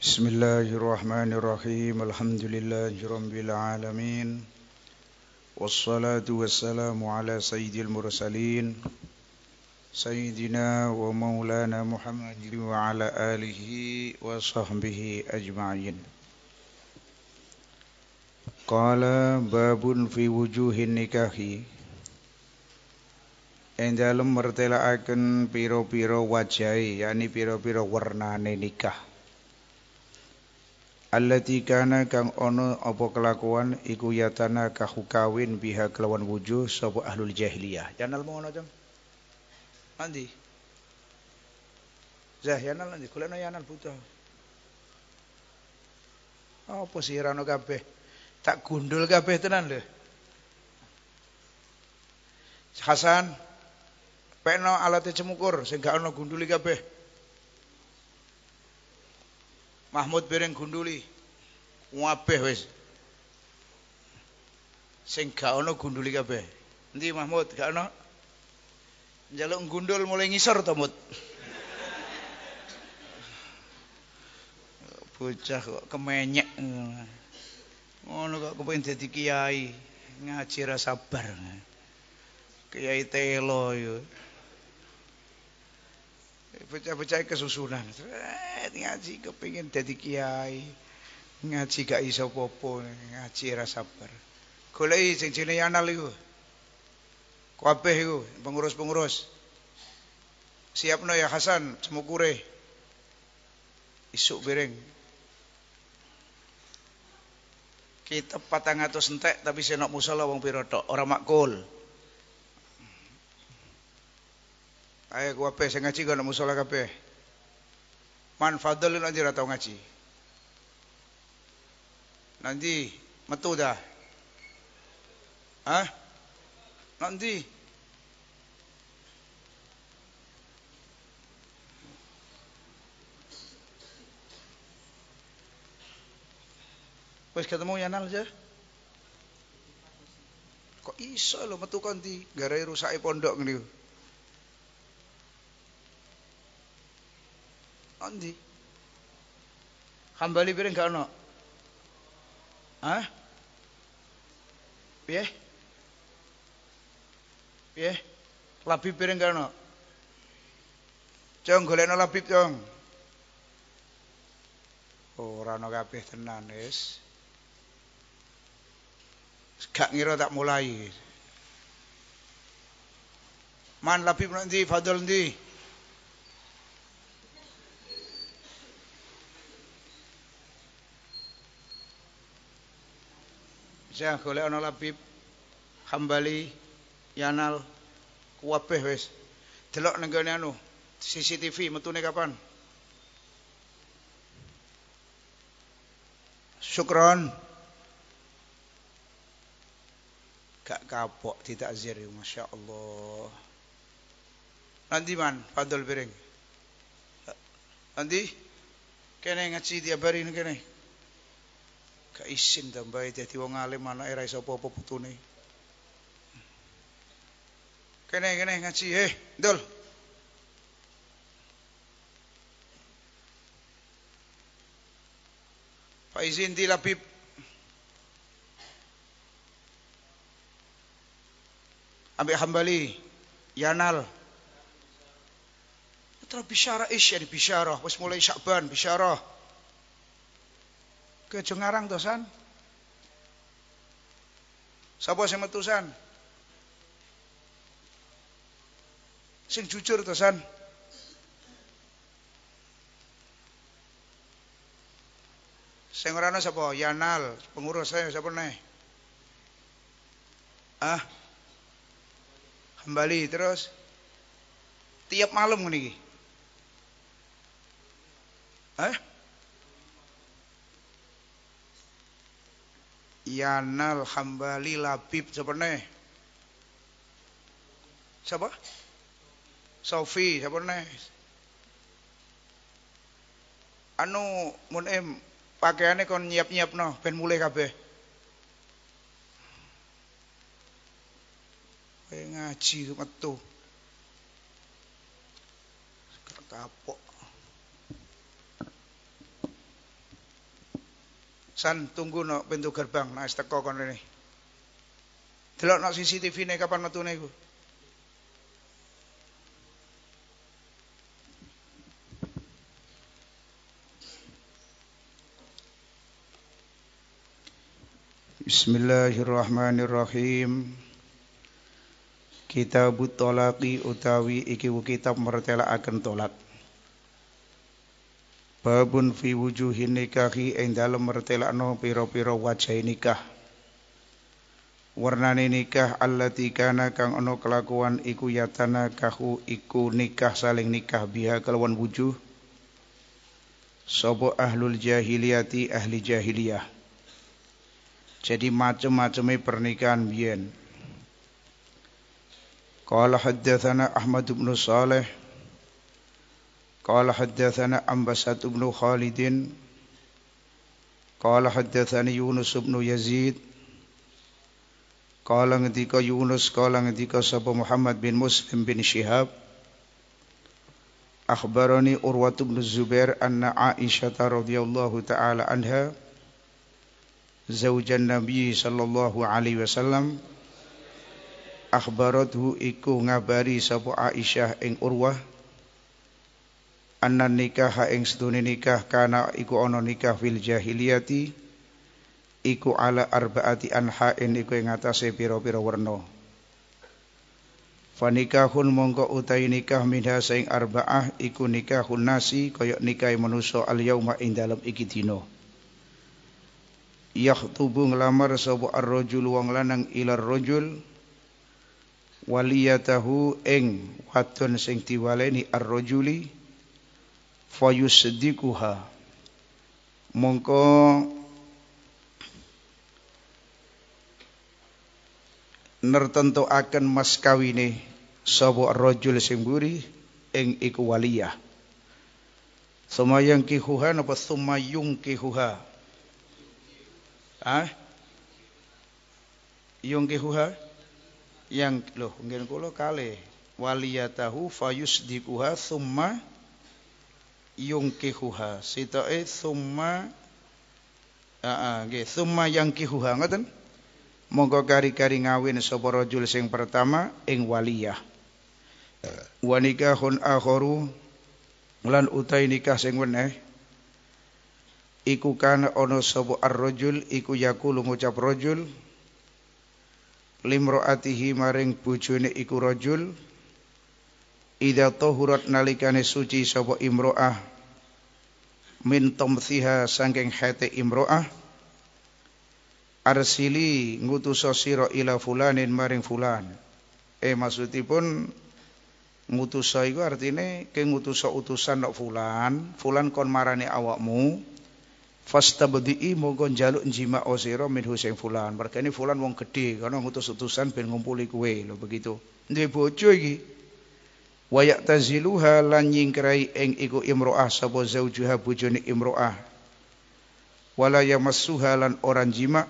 بسم الله الرحمن الرحيم الحمد لله رب العالمين والصلاة والسلام على سيد المرسلين سيدنا ومولانا محمد وعلى آله وصحبه أجمعين قال باب في وجوه النكاح ing dalem mertelakaken بيرو بيرو وجهي يعني بيرو بيرو ورنان نكاح allati kana kang ono apa kelakuan iku yatana kahukawin biha kelawan wujuh sapa ahlul jahiliyah janal mau ono jam andi zah yanal andi kulana yanal buta apa rano kabeh tak gundul kabeh tenan lho Hasan pekno alat cemukur sing gak ono gunduli kabeh Mahmud Piring Gunduli. Wabeh wis. Sing gak ono gunduli kabeh. Endi Mahmud gak ono? Njaluk gundul mulai ngisor to, Mut. Bocah kok kemenyek ngono kok kepengin dadi kiai, ngaji ra sabar. Kiai telo yo bocah-bocah kesusunan eh, ngaji kepingin jadi kiai ngaji gak iso popo ngaji ra sabar goleki sing jenenge anal iku kabeh iku pengurus-pengurus siap no ya Hasan semukure isuk bereng kita patang atau entek tapi senok musola wong pira tok ora makul Ayah gua pe, saya ngaji gua nak musola kape. Man fadl nanti ratau ngaji. Nanti metu dah. Hah? Nanti. Wes ketemu Yanal aja. Ya? Kok iso lo metu konti garai rusak pondok ngene. Andi. Hambali piring gak ono. Hah? Piye? Piye? Labib piring gak ono. Cong golekno labib cong. Ora oh, ono kabeh tenan wis. Gak ngira tak mulai. Man labib nanti fadol nanti. Saya golek ana Labib Hambali Yanal kuwabeh wis. Delok ning gone anu CCTV metune kapan? Syukron. Gak kapok ditakzir, masya Allah. Nanti man, padol Bering. Nanti, kene ngaji tiap hari ini kene. Kaisin tambah dadi wong alim anak era iso apa-apa putune. Kene kene ngaji, heh, ndul. Pak izin di Labib Ambil Hambali Yanal Terus bisyarah ish ya bisyarah Wes mulai syakban bisyarah ke Jengarang dosan. Sapa sing metusan? Sing jujur dosan. Sing ora ana sapa? Yanal, pengurus saya sapa neh? Ah. kembali terus tiap malam ngene iki. Hah? Yanal Hambali Labib siapa nih? Siapa? Sofi siapa nih? Anu mun em pakaiannya kon nyiap-nyiap no ben mulai kabeh. Kayak ngaji metu. Kapok. San tunggu no pintu gerbang nah teko kon rene. Delok no CCTV-ne kapan metune iku. Bismillahirrahmanirrahim. Kitab Talaqi utawi iki kitab mertelakaken tolak babun fi wujuhin nikahi ing dalem mertelakno pira-pira wajah nikah warnane nikah allati kana kang ana kelakuan iku yatana kahu iku nikah saling nikah biha kelawan wujuh sapa ahlul jahiliyati ahli jahiliyah jadi macam-macamnya pernikahan biyen Qala haddathana Ahmad bin Saleh قال حدثنا أنبسة بن خالد قال حدثني يونس بن يزيد قال ketika يونس قال ketika سب محمد بن مسلم بن شهاب أخبرني أروة بن الزبير أن عائشة رضي الله تعالى عنها زوج النبي صلى الله عليه وسلم أخبرته إكو ngabari sapa عائشة إن أروة annan nikah ing sedune nikah kana iku ono nikah fil jahiliyati iku ala arbaati anhain iku ing atase pira-pira werna fanikahun mongko utai nikah minha saing arbaah iku nikahun nasi kaya nikahe manusa al yauma ing dalem iki dina yakhtubu nglamar sapa ar-rajul wong lanang ila rajul waliyatahu ing wadon sing diwaleni ar-rajuli fayusdikuha mongko nertentuaken mas kawine sapa rajul sing mburi ing iku waliyah sumayang kihuha napa sumayung kihuha ah yung kihuha yang loh ngen kula kale waliyatahu fayusdikuha summa Yung sita sitoke summa aa ah, ah, nggih summa yangkihuha ngaten monggo kari-kari ngawin sapa rajul sing pertama ing waliyah wanika nikahun ahoru, lan utai nikah sing weneh iku ono ana sapa ar-rajul iku yaqulu ngucap rajul limroatihi maring bojone iku rajul Idza tohurat nalikane suci sapa imro'ah min tamthiha sangking hati imro'ah arsili ngutusa sira ila fulanin maring fulan. Eh maksudipun ngutusa iku artinya ke ngutusa utusan nok fulan, fulan kon marani awakmu fasta fastabdi'i monggo jaluk njima osiro min huseng fulan. ini fulan wong gede, karena ngutus utusan ben ngumpuli kuwe begitu. Duwe bojo iki wa ya'taziluha lan nyingkrai ing iku imro'ah sapa zaujuha bojone imro'ah wala yamassuha lan orang jima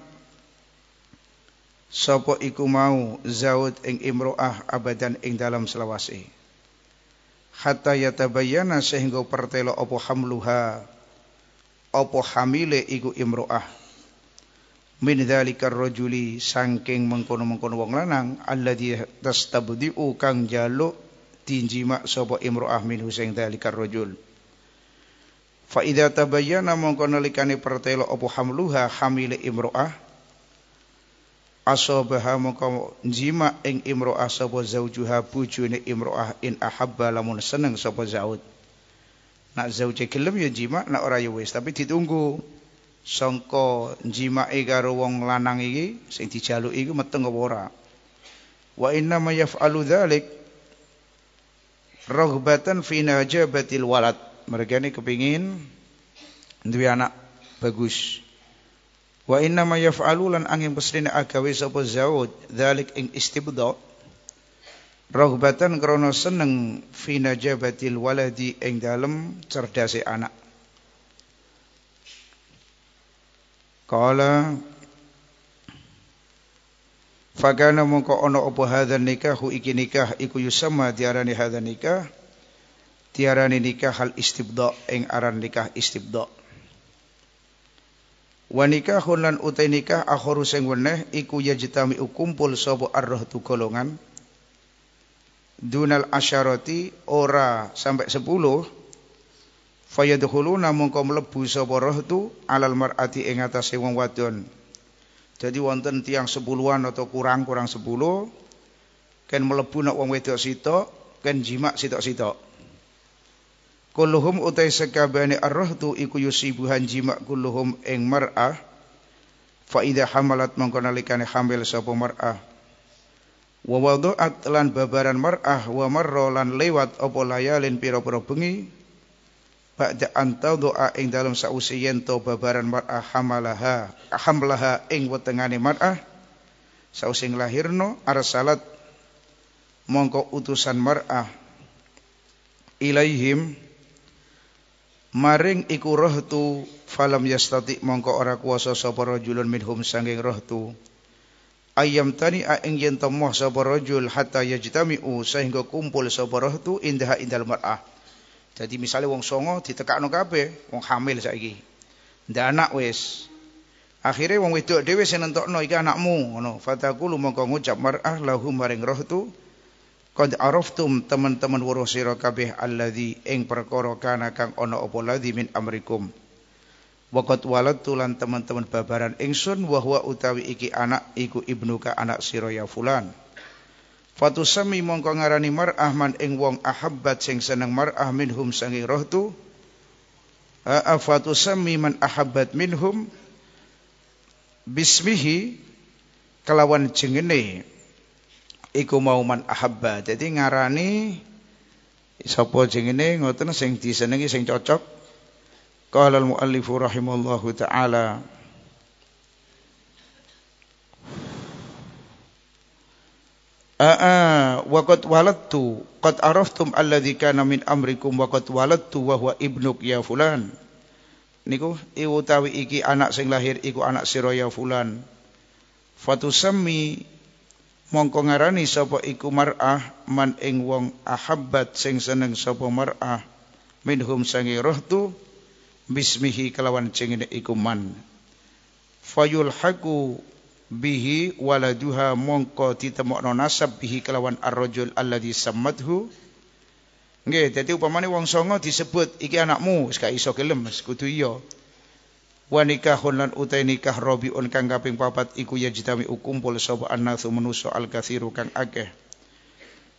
sapa iku mau zaud ing imro'ah abadan ing dalam selawase hatta yatabayyana sehingga pertelo apa hamluha apa hamile iku imro'ah min dzalikar rajuli saking mengkono-mengkono wong lanang alladzi tastabdi'u kang jaluk tinjima sapa imro'ah minhu sing dalikar rajul fa idza tabayyana mongko nalikane pertelo apa hamluha hamile imro'ah asabaha mongko njima ing imro'ah sapa zaujuha bojone imro'ah in ahabba lamun seneng sapa zaud nak zauje gelem ya jima nak ora ya wis tapi ditunggu sangka jimake karo wong lanang iki sing dijaluk iku meteng apa ora wa inna ma yaf'alu dzalik rohbatan fi najabatil walad. Mereka ini kepingin duwe anak bagus. Wa inna ma yaf'alulan angin pesdina agawe sapa zaud dzalik ing istibda. Rohbatan krana seneng fi najabatil waladi ing dalem cerdase anak. Kala Fakana mongko ono opo hadan nikahu iki nikah iku yusama tiarani hadan nikah tiarani nikah hal istibda ing aran nikah istibda. Wa nikahun lan utai nikah akhoru sing weneh iku yajitami ukumpul sapa arroh tu golongan dunal asyarati ora sampai sepuluh Fayaduhulu mongko mlebu sobo roh tu alal mar'ati ing atase wong jadi wonten tiang sepuluhan atau kurang kurang sepuluh, ken melebu nak wong wedok sitok, ken jimak sitok sitok. Kuluhum utai sekabane arroh tu iku yusibuhan jimak kuluhum ing mar'ah. Faidah hamalat mengkonalikane hamil sapa mar'ah. Wa wadu'at lan babaran mar'ah wa marro lan lewat opo layalin piro-piro bengi ba'da antau doa ing dalam sausi yento babaran mar'ah hamalaha hamlaha ing wetengane mar'ah sausing lahirno arsalat mongko utusan mar'ah ilaihim maring iku rohtu falam yastati mongko ora kuasa sapa rajulun minhum sanging rohtu ayam tani aing yen temoh sapa rajul hatta yajtami'u sehingga kumpul sapa rohtu indah indal mar'ah jadi misalnya wong songo ditekakno kabeh, wong hamil saiki. Ndak anak wis. Akhirnya wong wedok dhewe sing nentokno iki anakmu ngono. Fatakulu mongko ngucap mar'ah lahu maring roh tu Qad araftum teman-teman weruh sira kabeh alladzi ing perkara kana kang ana apa ladzi min amrikum. Waqat waladtu lan teman-teman babaran ingsun wa huwa utawi iki anak iku ibnuka anak sira ya fulan. Fatusami mongko ngarani mar'ah man ing wong ahabbat sing seneng mar'ah minhum sanging rohtu. sami man ahabbat minhum bismihi kelawan jengene iku mau man ahabba. Jadi ngarani sapa jengene ngoten sing disenengi sing cocok. Qala al-muallifu rahimallahu taala Aa, wa qad waladtu qad araftum di kana min amrikum wakat qad tu wahwa ibnuk ya fulan. Niku utawi iki anak sing lahir iku anak sira ya fulan. Fatu semi mongkongarani sopo iku mar'ah man ing wong ahabbat sing seneng sopo mar'ah minhum sangi tu bismihi kelawan cengine iku man. haku bihi waladuha mongko ditemokno nasab bihi kelawan ar-rajul alladzi sammadhu nggih dadi upamane wong songo disebut iki anakmu gak iso gelem kudu iya wa nikahun lan utai nikah rabiun kang kaping papat iku jitami ukumpul sapa annasu manusa al-katsiru kang akeh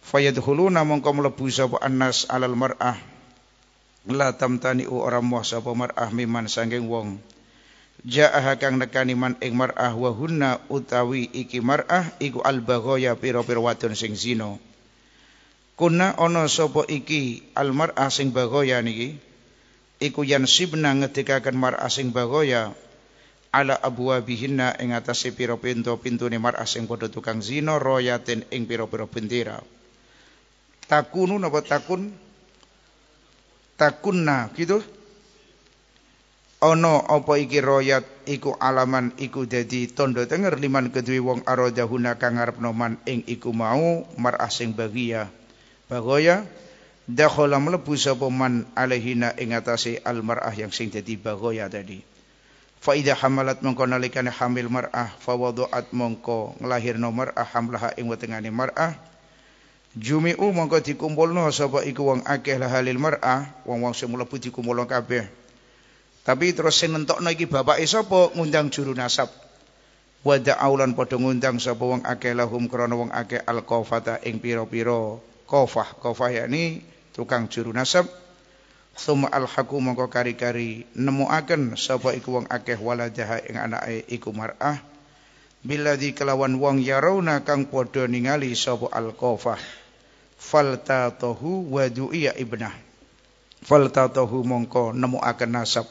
fayadkhuluna mongko mlebu sapa annas alal mar'ah la tamtani ora muah sapa mar'ah miman sanging wong ja'aha kang nekani man ing mar'ah wa hunna utawi iki mar'ah iku al baghoya pira-pira wadon sing zina kuna ana sapa iki al mar'ah sing baghoya niki iku yan sibna ngedekaken mar'ah sing bagoya. ala abwabihinna ing atase pira pintu-pintune mar'ah sing padha tukang zina royatin ing pira-pira bendera takunu napa takun takunna gitu Ono apa iki royat iku alaman iku dadi tondo tenger liman kedui wong arojahuna kang arep noman ing iku mau mar asing bagia. Bagoya dakhala mlebu sapa man alaihina ing atase almar'ah yang sing dadi bagoya tadi. Fa idza hamalat mongko nalikane hamil mar'ah fa wadu'at mongko nglahirno mar'ah hamlaha ing wetengane mar'ah. Jumi'u mongko dikumpulno sapa iku wong akeh lahalil mar'ah, wong-wong sing mlebu dikumpulno kabeh. Tapi terus sing nentokno iki bapake sapa ngundang juru nasab. Wa da'aulan padha ngundang sapa wong akeh lahum krana wong akeh al-qafata ing pira-pira qafah. Qafah yakni tukang juru nasab. Suma al-haku mongko kari-kari nemuaken sapa iku wong akeh waladaha ing anake iku mar'ah. bila di kelawan wong yarawna kang padha ningali sapa al-qafah. Faltatahu wa du'iya ibnah. Faltatahu mongko nemuaken nasab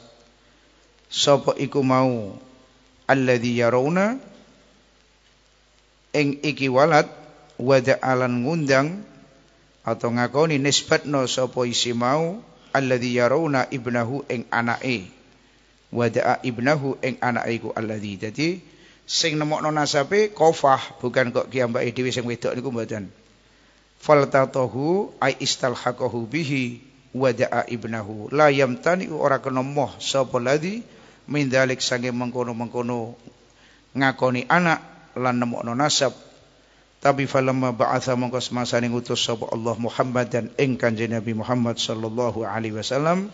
sapa iku mau alladzi yarawna ing iki walad wada'alan ngundang atau ngakoni nisbatno sapa isi mau alladzi yarawna ibnahu ing anake wada'a ibnahu ing anake iku alladzi dadi sing nemokno nasabe kofah bukan kok kiambake dhewe sing wedok niku mboten faltatahu ai istalhaqahu bihi wada'a ibnahu la yamtani ora kena moh sapa ladzi mindalik sange mengkono-mengkono ngakoni anak lan nemokno nasab tapi falamma ba'atha mongko semasane ngutus sapa Allah Muhammad dan ing kanjeng Nabi Muhammad sallallahu alaihi wasallam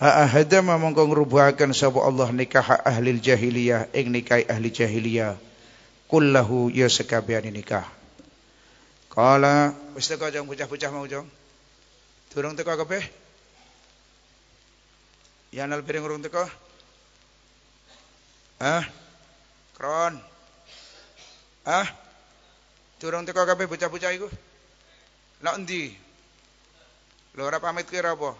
ha ahadama mongko ngrubuhaken sapa Allah nikah ahli jahiliyah ing nikah ahli jahiliyah kullahu ya sekabehane nikah kala wis teko jong bocah-bocah mau jong durung teko kabeh Yanal piring urung teko. Hah? Kron. Hah? Durung teko kabeh bocah-bocah iku. Lah endi? Lho ora pamit kira apa?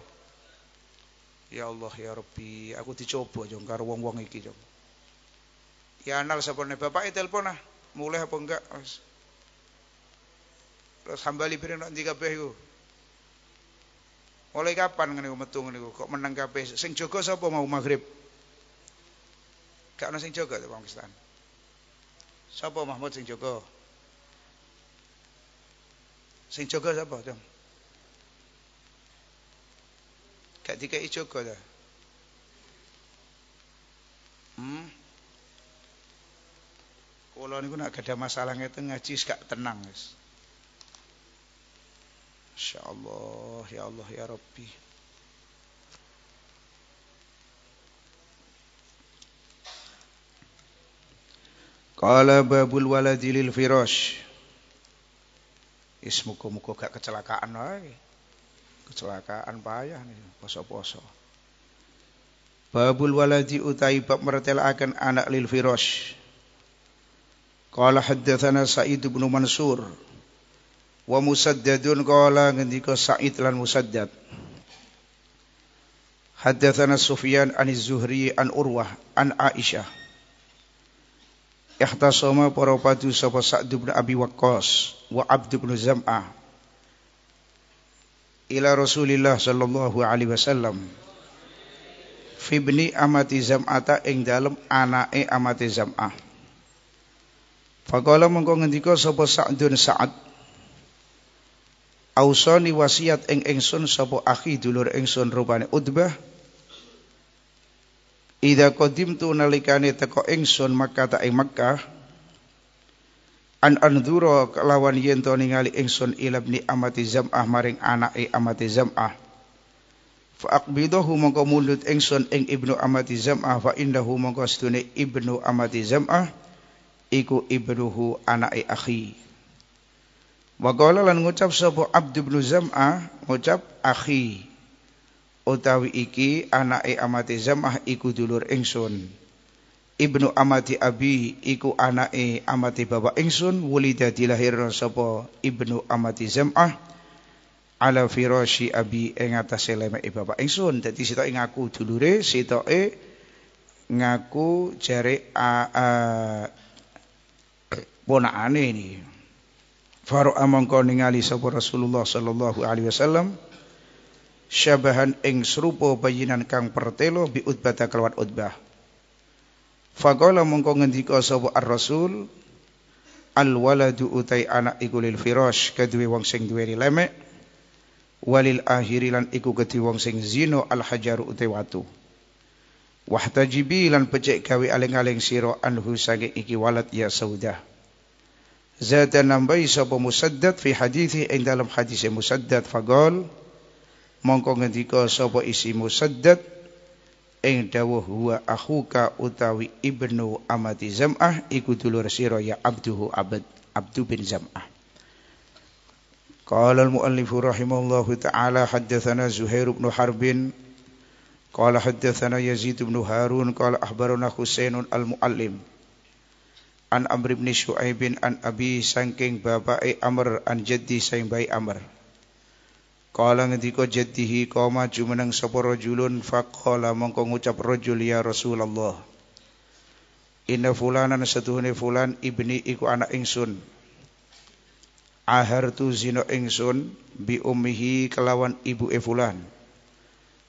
Ya Allah ya Rabbi, aku dicoba jong karo wong-wong iki jong. Yanal sapone bapake telepon ah. Mulai apa enggak? Terus hambali piring nanti ndi kabeh iku. Mulai kapan ngene metu ngene kok meneng kabeh. Sing jaga sapa mau maghrib? Gak ana sing jaga to Pakistan. Sapa Mahmud sing jaga? Sing jaga sapa, Jong? Gak dikei jaga ta? Hmm? Kula niku nek gadah masalah ngeten ngaji gak tenang, guys. InsyaAllah Ya Allah Ya Rabbi Qala babul waladi lil firash Is muka-muka gak kecelakaan lagi? Kecelakaan payah nih Poso-poso Babul waladi utai bab akan anak lil firash Qala haddathana Sa'id bin Mansur Wa musaddadun qala ngendika Sa'id lan Musaddad. Haddatsana Sufyan an Zuhri an Urwah an Aisyah. Ihtasama para padu sapa Sa'd bin Abi Waqqas wa Abd bin Zam'ah ila Rasulillah sallallahu alaihi wasallam. Fibni amati zam'ata ing dalem anake amati zam'ah. Faqala mengko ngendika sapa Sa'dun Sa'ad Ausani wasiat ing ingsun sapa akhi dulur ingsun rupane Utbah Idza qadimtu nalikane teko ingsun makata ta ing Makkah an anzura kelawan yen to ningali ingsun ilabni amati zam'ah maring anake amati zam'ah fa aqbidahu mongko mulut ingsun ing ibnu amati zam'ah fa indahu mongko sedune ibnu amati zam'ah iku ibnuhu anake akhi Wa lan ngucap sopo Abd bin Zam'ah ngucap akhi utawi iki e amati Zam'ah iku dulur ingsun. Ibnu amati abi iku e amati bapak ingsun wulida dilahirna sopo Ibnu amati Zam'ah ala firasyi abi ing atase lemeke bapak ingsun. Dadi sitok ngaku dulure, sitoke ngaku jare a, a ponakane niki. Faru mongko ningali sapa Rasulullah sallallahu alaihi wasallam syabahan ing serupa bayinan kang pertelo bi utbata kelawan utbah. Faqala mongko ngendika sapa Ar-Rasul al waladu utai anak iku lil firash kaduwe wong sing duweni lemek walil akhiri lan iku kedhi wong sing zina al hajaru utai watu. Wahtajibi lan pecek gawe aling-aling sira anhu sange iki walad ya saudah Zada nambai sapa Musaddad fi hadithi ing dalam hadis Musaddad fagol, mongko ngendika sapa isi Musaddad ing dawuh huwa akhuka utawi ibnu amati Zam'ah iku dulur sira ya abduhu abad Abdu bin Zam'ah Qala al-muallif rahimahullahu ta'ala haddatsana Zuhair bin Harbin qala haddatsana Yazid bin Harun qala akhbarana Husainun al-muallim an Amr bin Shu'aibin an Abi sangking bapai Amr an jaddi saing bai Amr Kala ngendika jaddihi koma jumeneng sapa rajulun faqala mongko ngucap rajul ya Rasulullah Inna fulanan setuhune fulan ibni iku anak ingsun Ahartu zina ingsun bi ummihi kelawan ibu e fulan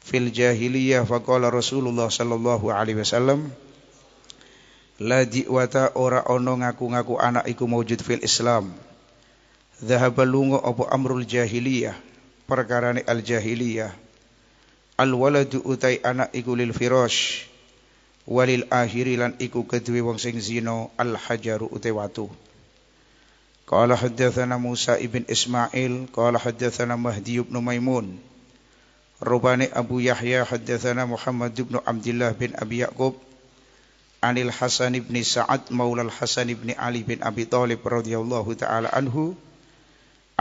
fil jahiliyah faqala Rasulullah sallallahu alaihi wasallam La jiwata ora ono ngaku-ngaku anak iku maujud fil Islam. Dhahaba lunga apa amrul jahiliyah, perkarane al jahiliyah. Al waladu utai anak iku lil firosh. Walil akhiri lan iku kedue wong sing zino al hajaru utai watu. Qala haddatsana Musa ibn Ismail, kala haddatsana Mahdi ibn Maimun. Rubani Abu Yahya haddatsana Muhammad ibn Abdullah bin Abi Yaqub Anil Hasan ibni Sa'ad maulal Hasan ibni Ali bin Abi Thalib radhiyallahu taala anhu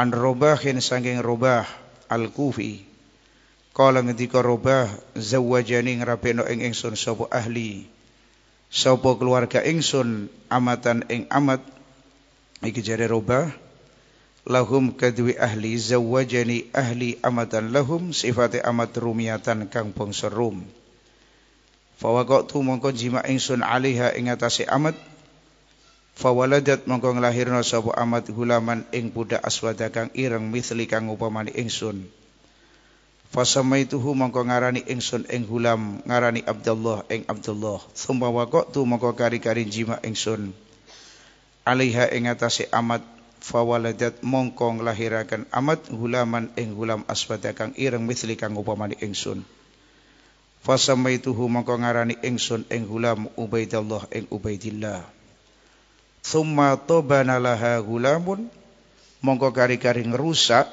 an Robahin sanging Robah Al-Kufi Kala ngendika Robah zawajani ngrabeno ing ingsun sapa ahli sapa keluarga ingsun amatan ing amat iki jare Robah lahum kadwi ahli zawajani ahli amatan lahum sifate amat rumiatan kang bangsa rum Fawaqtu mongko jima ingsun sun ing atase amat Fawaladat mongko nglahirna sapa amat gulaman ing budak aswada kang ireng misli kang upamani ingsun Fasamaituhu mongko ngarani ingsun ing gulam ngarani Abdullah ing Abdullah summa waqtu mongko kari-kari jima ingsun sun. ing atase amat fawaladat mongko nglahirakan amat gulaman ing gulam aswada kang ireng misli kang upamani ingsun Fasamaituhu maka ngarani ingsun ing gulam Ubaidillah ing Ubaidillah. Tsumma tabana laha gulamun mongko kari-kari ngerusak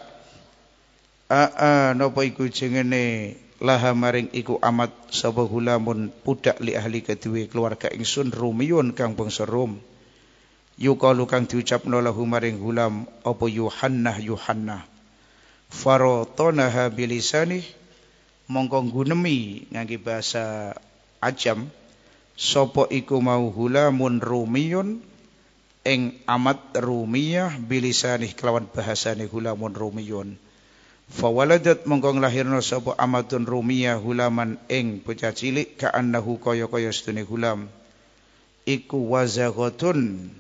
aa napa iku jengene laha maring iku amat sapa gulamun budak li ahli kedue keluarga ingsun rumiyun kang bangsa Rom. Yukalu kang diucapno lahu maring gulam apa Yuhannah Yuhannah. Farotonaha bilisanih mongko gunemi ngangge bahasa ajam sapa iku mau hulamun rumiyun ing amat rumiyah bilisanih kelawan bahasane hulamun rumiyun Fawaladat mongko lahirno sapa amatun rumiyah hulaman ing bocah cilik ka'annahu kaya-kaya sedune hulam iku wazaghatun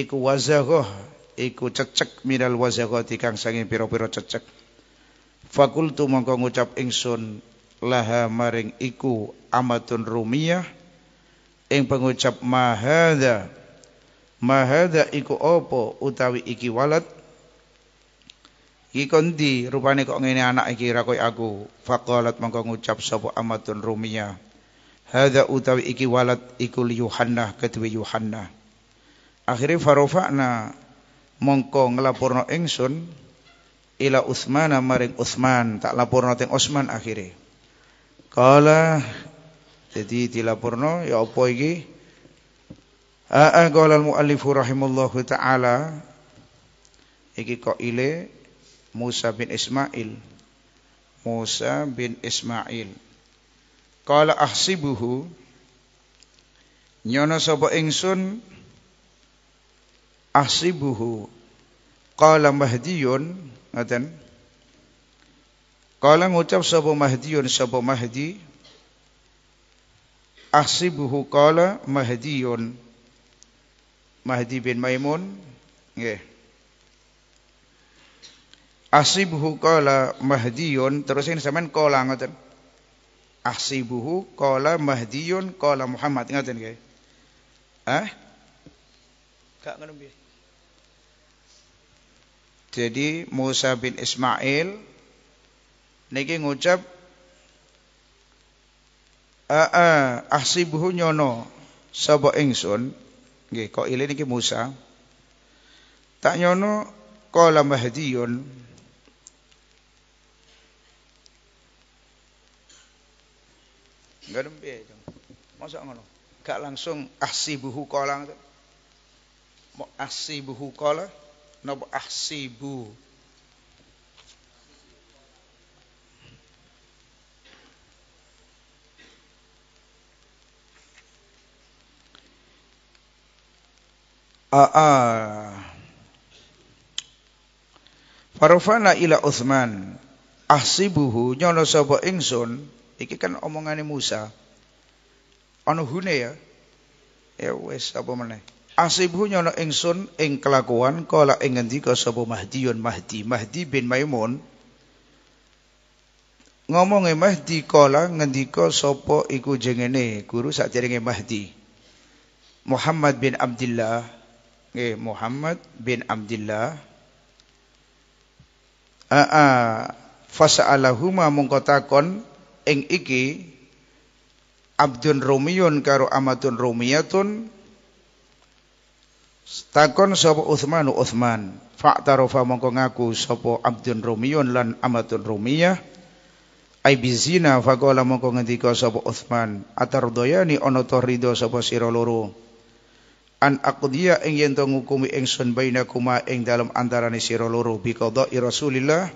iku wazaghah iku cecek minal wazaghati kang sange pira-pira cecek Fakultu mongko ngucap ingsun laha maring iku amatun rumiyah ing pengucap mahada mahada iku opo utawi iki walat, iki kondi rupane kok ngene anak iki ra aku faqalat mongko ngucap sapa amatun rumiyah hadza utawi iki walat iku li Yuhanna kedue Yuhanna akhire farofa'na mongko ngelapurno ingsun ila Utsman maring Utsman tak lapor teng Utsman akhirnya. kala jadi dilaporno ya apa iki aa qala al muallif rahimallahu taala iki kok ile Musa bin Ismail Musa bin Ismail kala ahsibuhu nyono sapa ingsun ahsibuhu qala mahdiyun Ngoten. Kala ngucap sapa Mahdiyun ya sapa Mahdi Ahsibuhu kala Mahdiyun ya Mahdi bin Maimun nggih yeah. Ahsibuhu kala Mahdiyun ya terus ini sampean kala ngoten Ahsibuhu kala Mahdiyun kala Muhammad ngoten nggih Ah Gak ngono piye jadi Musa bin Ismail niki ngucap aa ahsibuhu nyono sapa ingsun nggih kok ile niki Musa tak nyono qala mahdiyun Enggak piye itu. Masa ngono? Gak langsung ahsibuhu qala. Ahsibuhu qala napa ahsibu Aa. Ah, ah. Farufana ila Uthman ahsibuhu nyono sapa ingsun iki kan omongane Musa anu hune ya ya wis apa meneh Asibu nyono ingsun ing kelakuan kala ing ngendika sapa Mahdiyun Mahdi Mahdi bin Maimun ngomonge Mahdi kala ngendika sapa iku jengene guru sakderenge Mahdi Muhammad bin Abdullah nggih Muhammad bin Abdullah aa fasa'alahuma mungko takon ing iki Abdun Romiyun karo Amatun Romiyatun Takon sapa Uthman Utsman, tarofa mongko ngaku sapa Abdun Romiyun lan Amatun Romiyah ai bizina faqala mongko ngendika sapa Utsman, atardoyani ana to rido sapa sira loro. An aqdiya ing yen to ngukumi ingsun bainakuma ing dalem antarané sira loro biqadha Rasulillah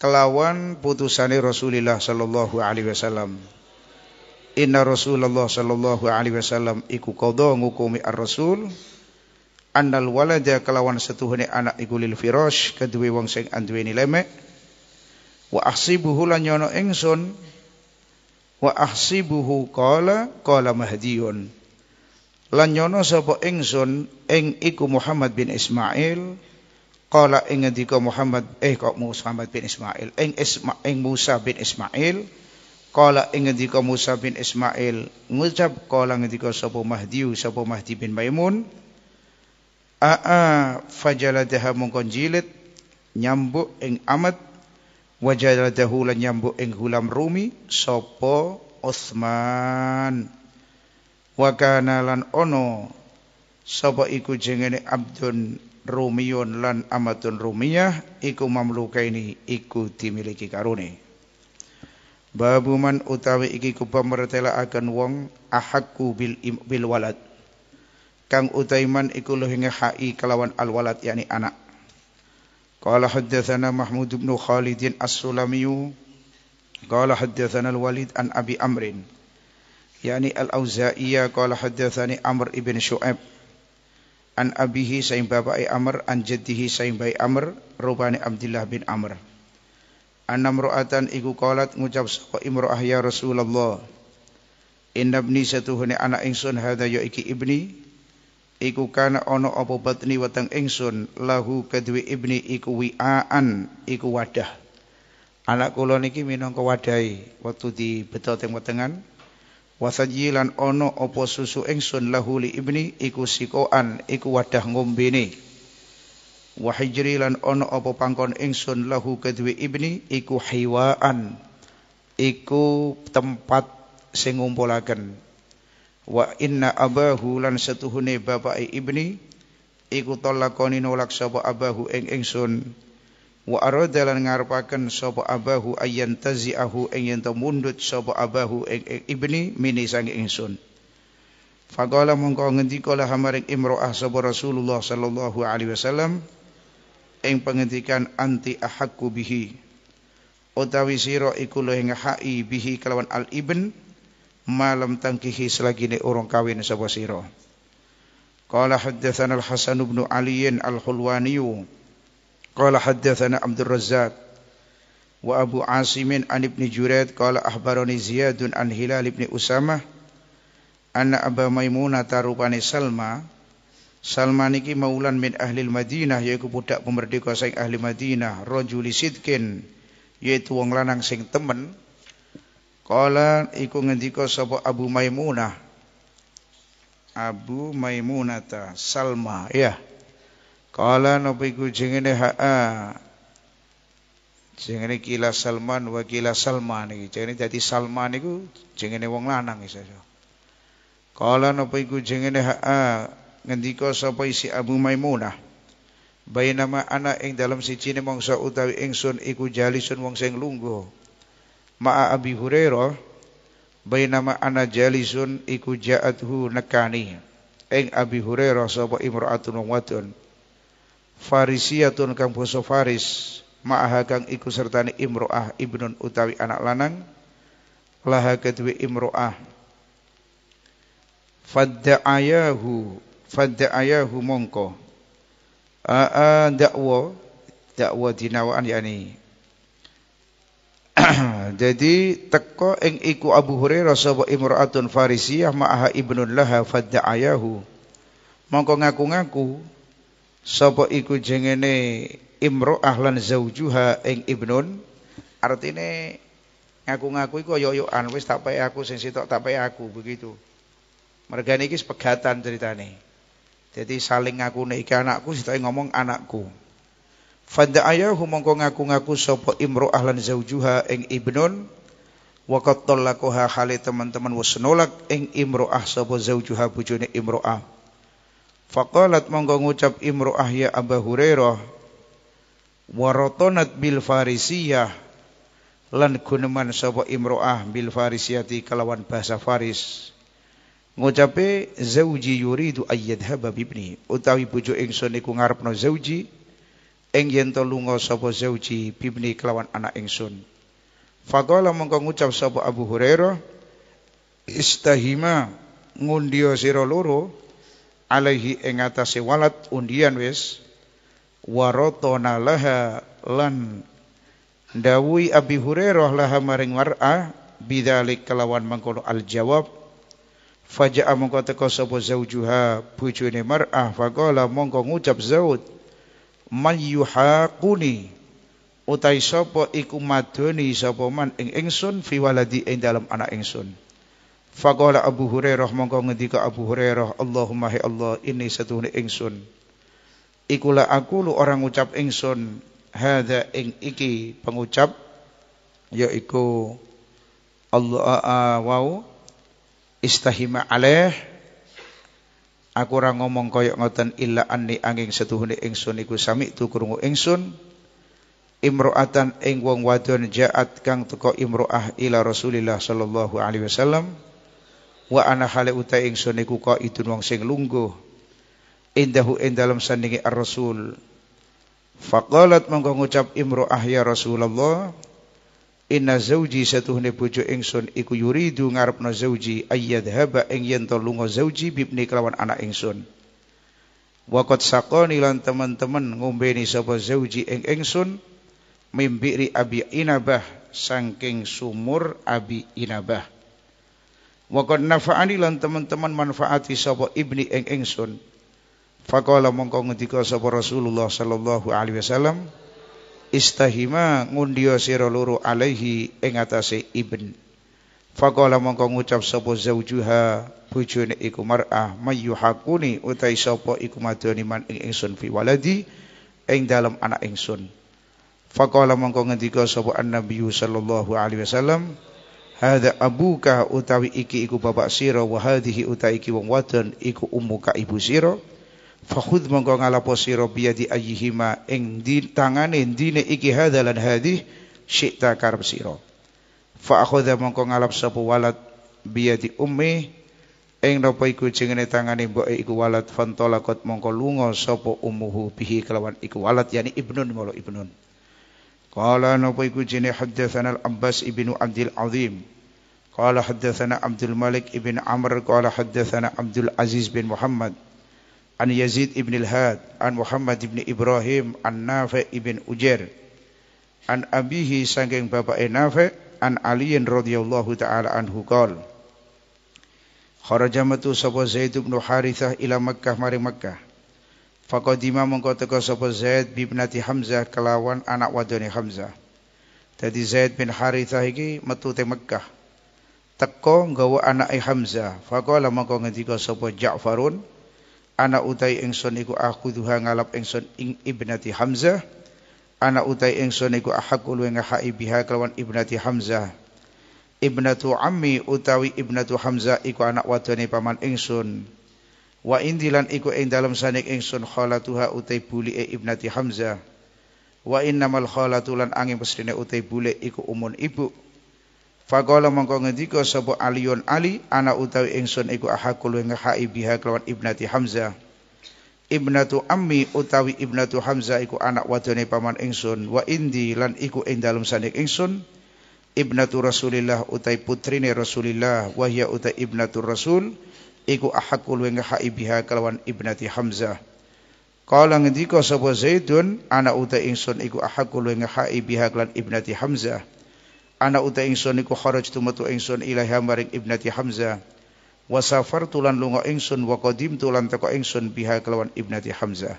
kelawan putusane Rasulillah sallallahu alaihi wasallam. Inna Rasulullah sallallahu alaihi wasallam iku qadha ngukumi ar-rasul annal walada kelawan setuhune anak iku lil firash kedue wong sing anduweni lemek wa ahsibuhu lan nyono ingsun wa ahsibuhu qala qala mahdiyun lan nyono sapa ingsun ing iku Muhammad bin Ismail qala ing ngendika Muhammad eh kok Muhammad bin Ismail ing Isma ing Musa bin Ismail qala ing ngendika Musa bin Ismail ngucap qala ngendika sapa Mahdiyu sapa Mahdi bin Maimun aa fajaladaha mongko jilid nyambuk ing amat wajaladahu lan nyambuk ing hulam rumi Sopo Osman wakana lan ono sapa iku jengene abdun rumiyun lan amatun rumiyah iku ini iku dimiliki karuni babu man utawi iki kupamertela akan wong ahakku bil, bil walad kang utaiman iku luwih ngehai kelawan alwalad yakni anak qala haddatsana mahmud bin Khalidin as-sulami qala haddatsana al-walid an abi amrin yakni al-auzaiyya qala haddatsani amr ibn syu'aib an abihi saing babai Amr an jaddihi saing bai Amr rupane Abdullah bin Amr Anamru'atan iku qalat ngucap sapa imro'ah ya Rasulullah Inna ibni satuhune anak ingsun hadha ya iki ibni iku kana ana apa batni weteng ingsun lahu kedue ibni iku wi'aan iku wadah anak kula niki minangka wadahi wektu di beto teng wetengan wasajilan ana apa susu ingsun lahu li ibni iku sikoan iku wadah ngombene wa hijrilan ana apa pangkon ingsun lahu kedue ibni iku hiwaan iku tempat sing ngumpulaken wa inna abahu lan setuhune bapake ibni iku talakoni nolak sapa abahu ing ingsun wa arada lan ngarepaken sapa abahu ayyan tazi'ahu ing yen mundut sapa abahu ing ibni mini sang ingsun faqala mongko ngendika lah maring imro'ah sapa Rasulullah sallallahu alaihi wasallam ing pengendikan anti ahakku bihi utawi sira iku luwih ngahai bihi kelawan al ibn malam tangkihi selagi ne orang kawin sapa sira qala haddatsana al-hasan ibn ali al-hulwani qala haddatsana abdur razzaq wa abu asim an ibn jurayd qala akhbarani ziyad an hilal ibn usamah anna aba maimunah tarupane salma Salman iki maulan min ahli Madinah yaiku budak pemerdeka saing ahli Madinah rajuli sidkin yaitu wong lanang sing temen Qala iku ngendika sapa Abu Maimunah. Abu Maimunata Salma, ya. Qala nopo iku jengene ha'a. Jengene kila Salman wa kila Salma niki. Jengene dadi Salma niku jengene wong lanang iso. Qala nopo iku jengene ha'a ngendika sapa isi Abu Maimunah. nama ana ing dalam sici sijine mangsa utawi ingsun iku jalisun wong sing lungguh ma'a Abi Hurairah bainama ana jalisun iku ja'athu nakani ing Abi Hurairah sapa imra'atun wadon farisiyatun kang basa faris ma'aha kang iku sertane imro'ah ibnun utawi anak lanang laha kedua imro'ah fadda'ayahu fadda'ayahu mongko aa dakwa dakwa dinawaan yakni Jadi teko ing iku Abu Hurairah sapa imra'atun farisiyah ma'aha ibnun laha fadda'ayahu. Mongko ngaku-ngaku sapa iku jengene imra'ah lan zaujuha ing ibnun artine ngaku-ngaku iku yo-yoan wis tak pae aku sing sitok tak pae aku begitu. Mergane iki sepegatan ceritane. Jadi saling ngaku iki anakku sitoke ngomong anakku ayahu mongko ngaku-ngaku sapa imro'ah ahlan zaujuha ing ibnun Wakat tolakoha hale teman-teman wasenolak eng ing imro'ah sapa zaujuha bojone imro'ah. fakolat mongko ngucap imro'ah ya Abu Hurairah warotonat bil farisiyah lan guneman sapa imro'ah bil farisiyati kalawan bahasa Faris. Ngucape zauji yuridu ayyadhaba bibni utawi eng ingsun iku ngarepno zauji ing yen to lunga sapa zauji bibni kelawan anak ingsun faqala mongko ngucap sapa Abu Hurairah istahima ngundio sira loro alaihi ing atase walad undian wis waratona laha lan dawuhi Abi Hurairah laha maring war'a bidzalik kelawan mengkono al jawab faja'a mongko teko sapa zaujuha bojone mar'ah faqala mongko ngucap zaud man yuhaquni utai sapa iku madoni sapa man ing ingsun fi waladi ing dalam anak ingsun Faqala Abu Hurairah mongko ngendika Abu Hurairah Allahumma hi ya Allah ini setuhune ingsun Ikula aku lu orang ngucap ingsun hadza ing iki pengucap yaiku Allah a a wau istahima alaih Aku ora ngomong kaya ngoten illa anni angin setuhune ingsun iku sami tu krungu ingsun imro'atan ing wong wadon ja'at kang teko imro'ah ila Rasulillah sallallahu alaihi wasallam wa ana hale uta ingsun iku qaidun wong sing lungguh indahu ing dalem sandingi ar-rasul faqalat mongko ngucap imro'ah ya Rasulullah Inna zauji satuhne bojo ingsun iku yuridu ngarepno zauji ayyadhaba ing yen to lunga zauji bibni kelawan anak ingsun. Waqat sakoni lan teman-teman ngombeni sapa zauji ing ingsun mimbiri abi inabah saking sumur abi inabah. Waqat nafa'ani lan teman-teman manfaati sapa ibni ing ingsun. Faqala mongko ngendika sapa Rasulullah sallallahu alaihi wasallam istahima ngundio sira loro alaihi ing atase ibn faqala mongko ngucap sapa zaujuha bojone iku mar'ah mayyuhakuni utai sapa iku madani man ing ingsun fi waladi ing dalem anak ingsun faqala mongko ngendika sapa annabi sallallahu alaihi wasallam hadza abuka utawi iki iku bapak sira wa hadhihi uta iki wong wadon iku ummuka ibu sira Fakhudh mongko ngalapo sira biyadi ayyihima ing di tangane ndine iki hadalan hadi hadhi syi'ta karep sira. Fa akhadha mongko ngalap sapa walad biyadi ummi ing napa iku jenenge tangane mboke iku walad fantolakot mongko lunga sapa ummuhu bihi kelawan iku walad yani ibnun molo ibnun. Qala napa iku jenenge haddatsana al-Abbas ibnu Abdul Azim. Qala haddatsana Abdul Malik ibn Amr qala haddatsana Abdul Aziz bin Muhammad an Yazid ibn al-Had an Muhammad ibn Ibrahim an Nafi ibn Ujair an abihi sanggeng bapa En Nafi an Aliin radhiyallahu taala anhu qol Kharaja metu sabo Zaid bin Harithah ila Makkah mari Makkah Faqadima mengko teka sabo Zaid bibnati Hamzah kelawan anak wadoni Hamzah Dadi Zaid bin Harithah iki metu te Makkah teko nggawa anake Hamzah faqala mengko ngendika sabo Ja'farun ana utai ingsun iku aku duha ngalap ingsun ing ibnati Hamzah ana utai ingsun iku ahakul wa ngahai biha kelawan ibnati Hamzah ibnatu ammi utawi ibnatu Hamzah iku anak wadone paman ingsun wa indilan iku ing dalam sanik ingsun khalatuha utai e ibnati Hamzah wa innamal khalatulan angin pesrine utai bule iku umun ibu Faqala mongko ngendika sapa Aliun Ali ana utawi ingsun iku ahakul ing ha'i biha kelawan ibnati Hamzah. Ibnatu ammi utawi ibnatu Hamzah iku anak wadone paman ingsun wa indi lan iku ing dalem sanik ingsun ibnatu Rasulillah utai putrine Rasulillah Wahia utai ibnatu Rasul iku ahakul ing ha'i biha kelawan ibnati Hamzah. Kala ngendika sapa Zaidun ana utai ingsun iku ahakul wa ha'i biha ibnati Hamzah. Ana uta ingsun iku kharajtu metu ingsun ilaiha maring ibnati Hamzah. Wa safartu lan lunga ingsun wa qadimtu lan teko ingsun biha kelawan ibnati Hamzah.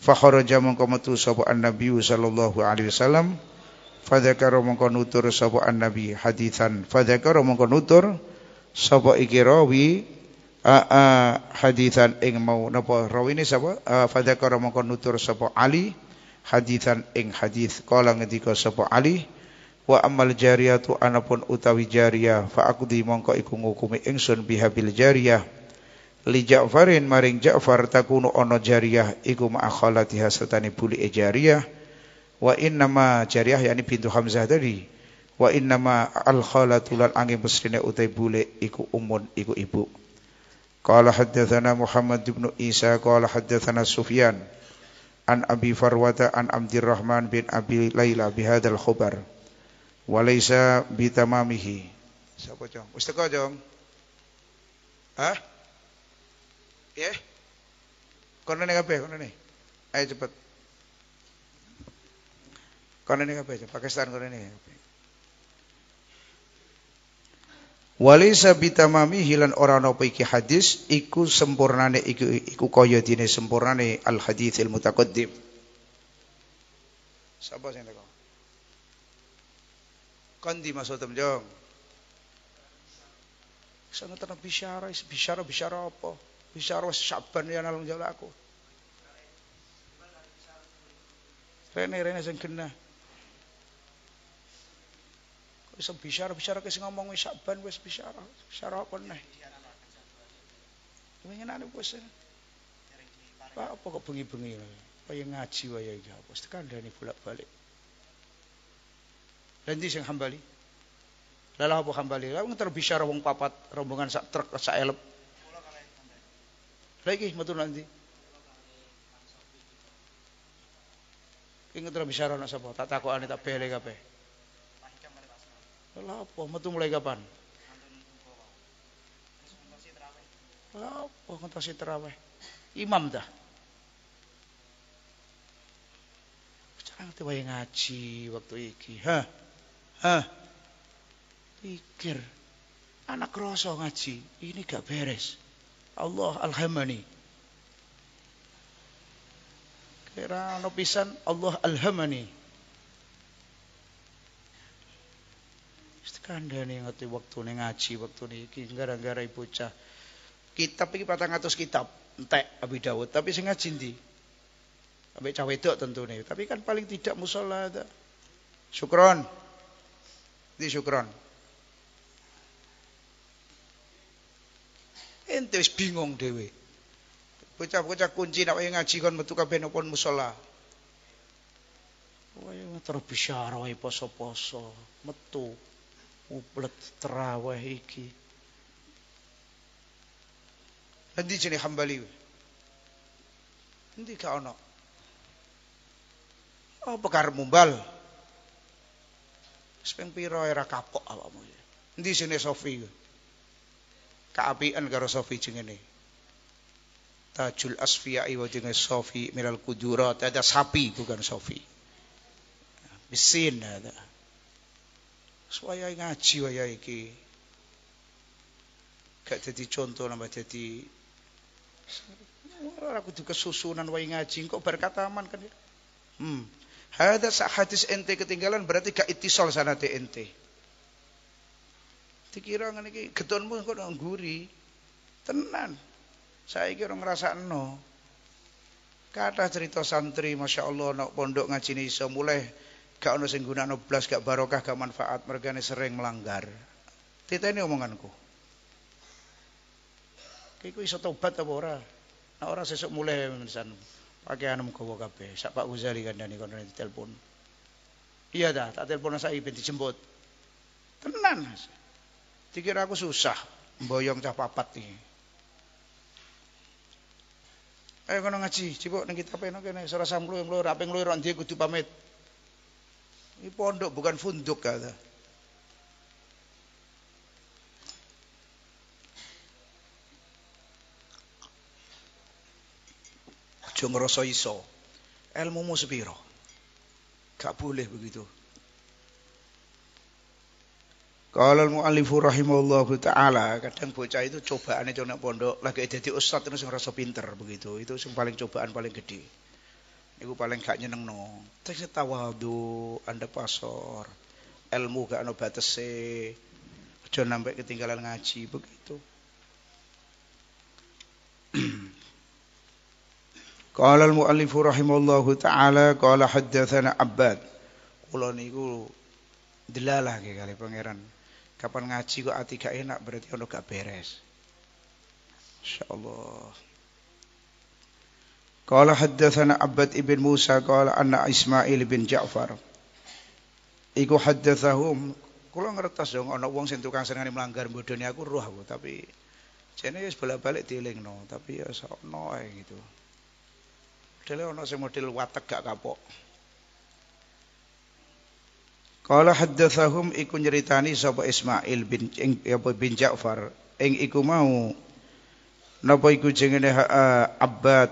Fa kharaja mongko metu sapa an-nabi sallallahu alaihi wasallam. Fadzakara mongko nutur sapa an-nabi hadisan. Fadzakara mongko nutur sapa iki rawi uh, hadisan ing mau napa rawine sapa uh, fadakar mongko nutur sapa Ali hadisan ing hadis kala ngendika sapa Ali wa amal jariyatu anapun utawi jariyah fa di mongko iku ngukumi ingsun bihabil jariyah li Ja'farin maring Ja'far takunu ono jariyah iku ma'akhalatiha sertani buli e jariyah wa innama jariyah yakni pintu hamzah tadi wa innama al khalatu lan angin mesrine utai bule iku umun iku ibu Qala haddathana Muhammad ibn Isa qala haddathana Sufyan an Abi Farwata an Abdurrahman bin Abi Laila bihadzal khabar walaisa bitamamihi. Sapa jom? Wis teko jom? Hah? Ya? Yeah? Kono apa? kabeh, kono ning. Ayo cepet. Kono apa? kabeh, Pakistan kono ning kabeh. Walisa bitamami hilan orang napa iki hadis iku sempurnane iku iku kaya dene sempurnane al hadis al mutaqaddim. Sapa sing teko? Kondi dimaksud temjong. Sana tanah bicara, bicara bicara apa? Bicara was syaban ya nalung jauh aku. Rene, rene sing genah. Bisa bisyara, bisyara ke ngomong wis syaban wis bisyara. Bisyara apa neh? Pengen ana wis. Pak apa kok bengi-bengi? Kaya ngaji wae iki ya, ya, apa? Wis dikandani bolak-balik nanti sing hambali. Lalah apa hambali? Lah wong papat rombongan sak truk sak elep. Lagi matur nanti. Ingat terbisyara nak sapa? Tak takokane tak bele kape Lah apa metu mulai kapan? Lah apa si terawih? Imam dah. Cara ngerti ngaji waktu iki. Hah. Hah? Pikir. Anak rasa ngaji. Ini gak beres. Allah alhamani. Kira Allah alhamdulillah Allah alhamani. nih ngerti waktu nih ngaji, waktu nih gara-gara ibu cah. Kitab iki atas kitab, entek Abi Dawud, tapi sing ngaji ndi? Ambek cah tentu nih. Tapi kan paling tidak musola ada. Syukron. Di syukron. Ente wis bingung dewe Bocah-bocah kunci nak ngaji kon metu kabeh napa musala. Wae terbisyara wae poso-poso, metu uplet traweh iki. nanti jenenge hambali? nanti kau nak Apa pekar mumbal? Sepeng piro era kapok awakmu. Endi sini Sofi? Kaapian karo Sofi jengene. Tajul asfiya'i wa jenis Sofi minal kujurat. Ada sapi bukan Sofi. Bisin ada. Suwaya ngaji waya iki. Gak jadi contoh nambah jadi Ora kudu susunan wae ngaji kok berkataman kan. Ya? Hmm. Ada sak hadis ente ketinggalan berarti gak itisol sana te ente. Dikira ngene iki getonmu kok ngguri. Tenan. Saya kira ngerasa no. Kata cerita santri, masya Allah, nak pondok ngaji ini iso mulai gak ono sing gunakno blas gak barokah gak manfaat nih sering melanggar. ini omonganku. Kiku iso tobat apa ora? Nah, ora sesuk mulai menisanmu. Pakai anum kowe kabeh. Sak Pak Ghazali kandhani kono telepon. Iya dah, tak telepon saya ben dijemput. Tenan, pikir aku susah boyong cah papat nih, Ayo kono ngaji, cipok neng kita nang kene ora samlu mlu, rapi mlu orang dia kutu pamit. Ini pondok bukan funduk kata. Aja ngerasa iso. Ilmumu sepiro? Gak boleh begitu. Kalau mu'alifu rahimahullahu ta'ala Kadang bocah itu cobaan itu nak pondok Lagi jadi ustad itu ngerasa pinter begitu Itu yang paling cobaan paling gede Itu paling gak nyeneng no Tapi tawadu anda pasor Ilmu gak ada batasnya Jangan sampai ketinggalan ngaji begitu Qala al-muallif rahimallahu taala qala haddatsana Abbad. Kula niku delalah kali pangeran. Kapan ngaji kok ati gak enak berarti ono gak beres. Insyaallah. Qala haddatsana Abbad ibn Musa qala anna Ismail bin Ja'far. Iku haddatsahum kula ngertos dong ana wong sing tukang senengane melanggar bodone aku roh aku tapi jene wis bolak-balik dielingno tapi ya sakno gitu. Modele ana sing model watek gak kapok. Qala haddatsahum iku nyeritani sapa Ismail bin ya, apa bin Ja'far ing iku mau napa iku jenenge Abbad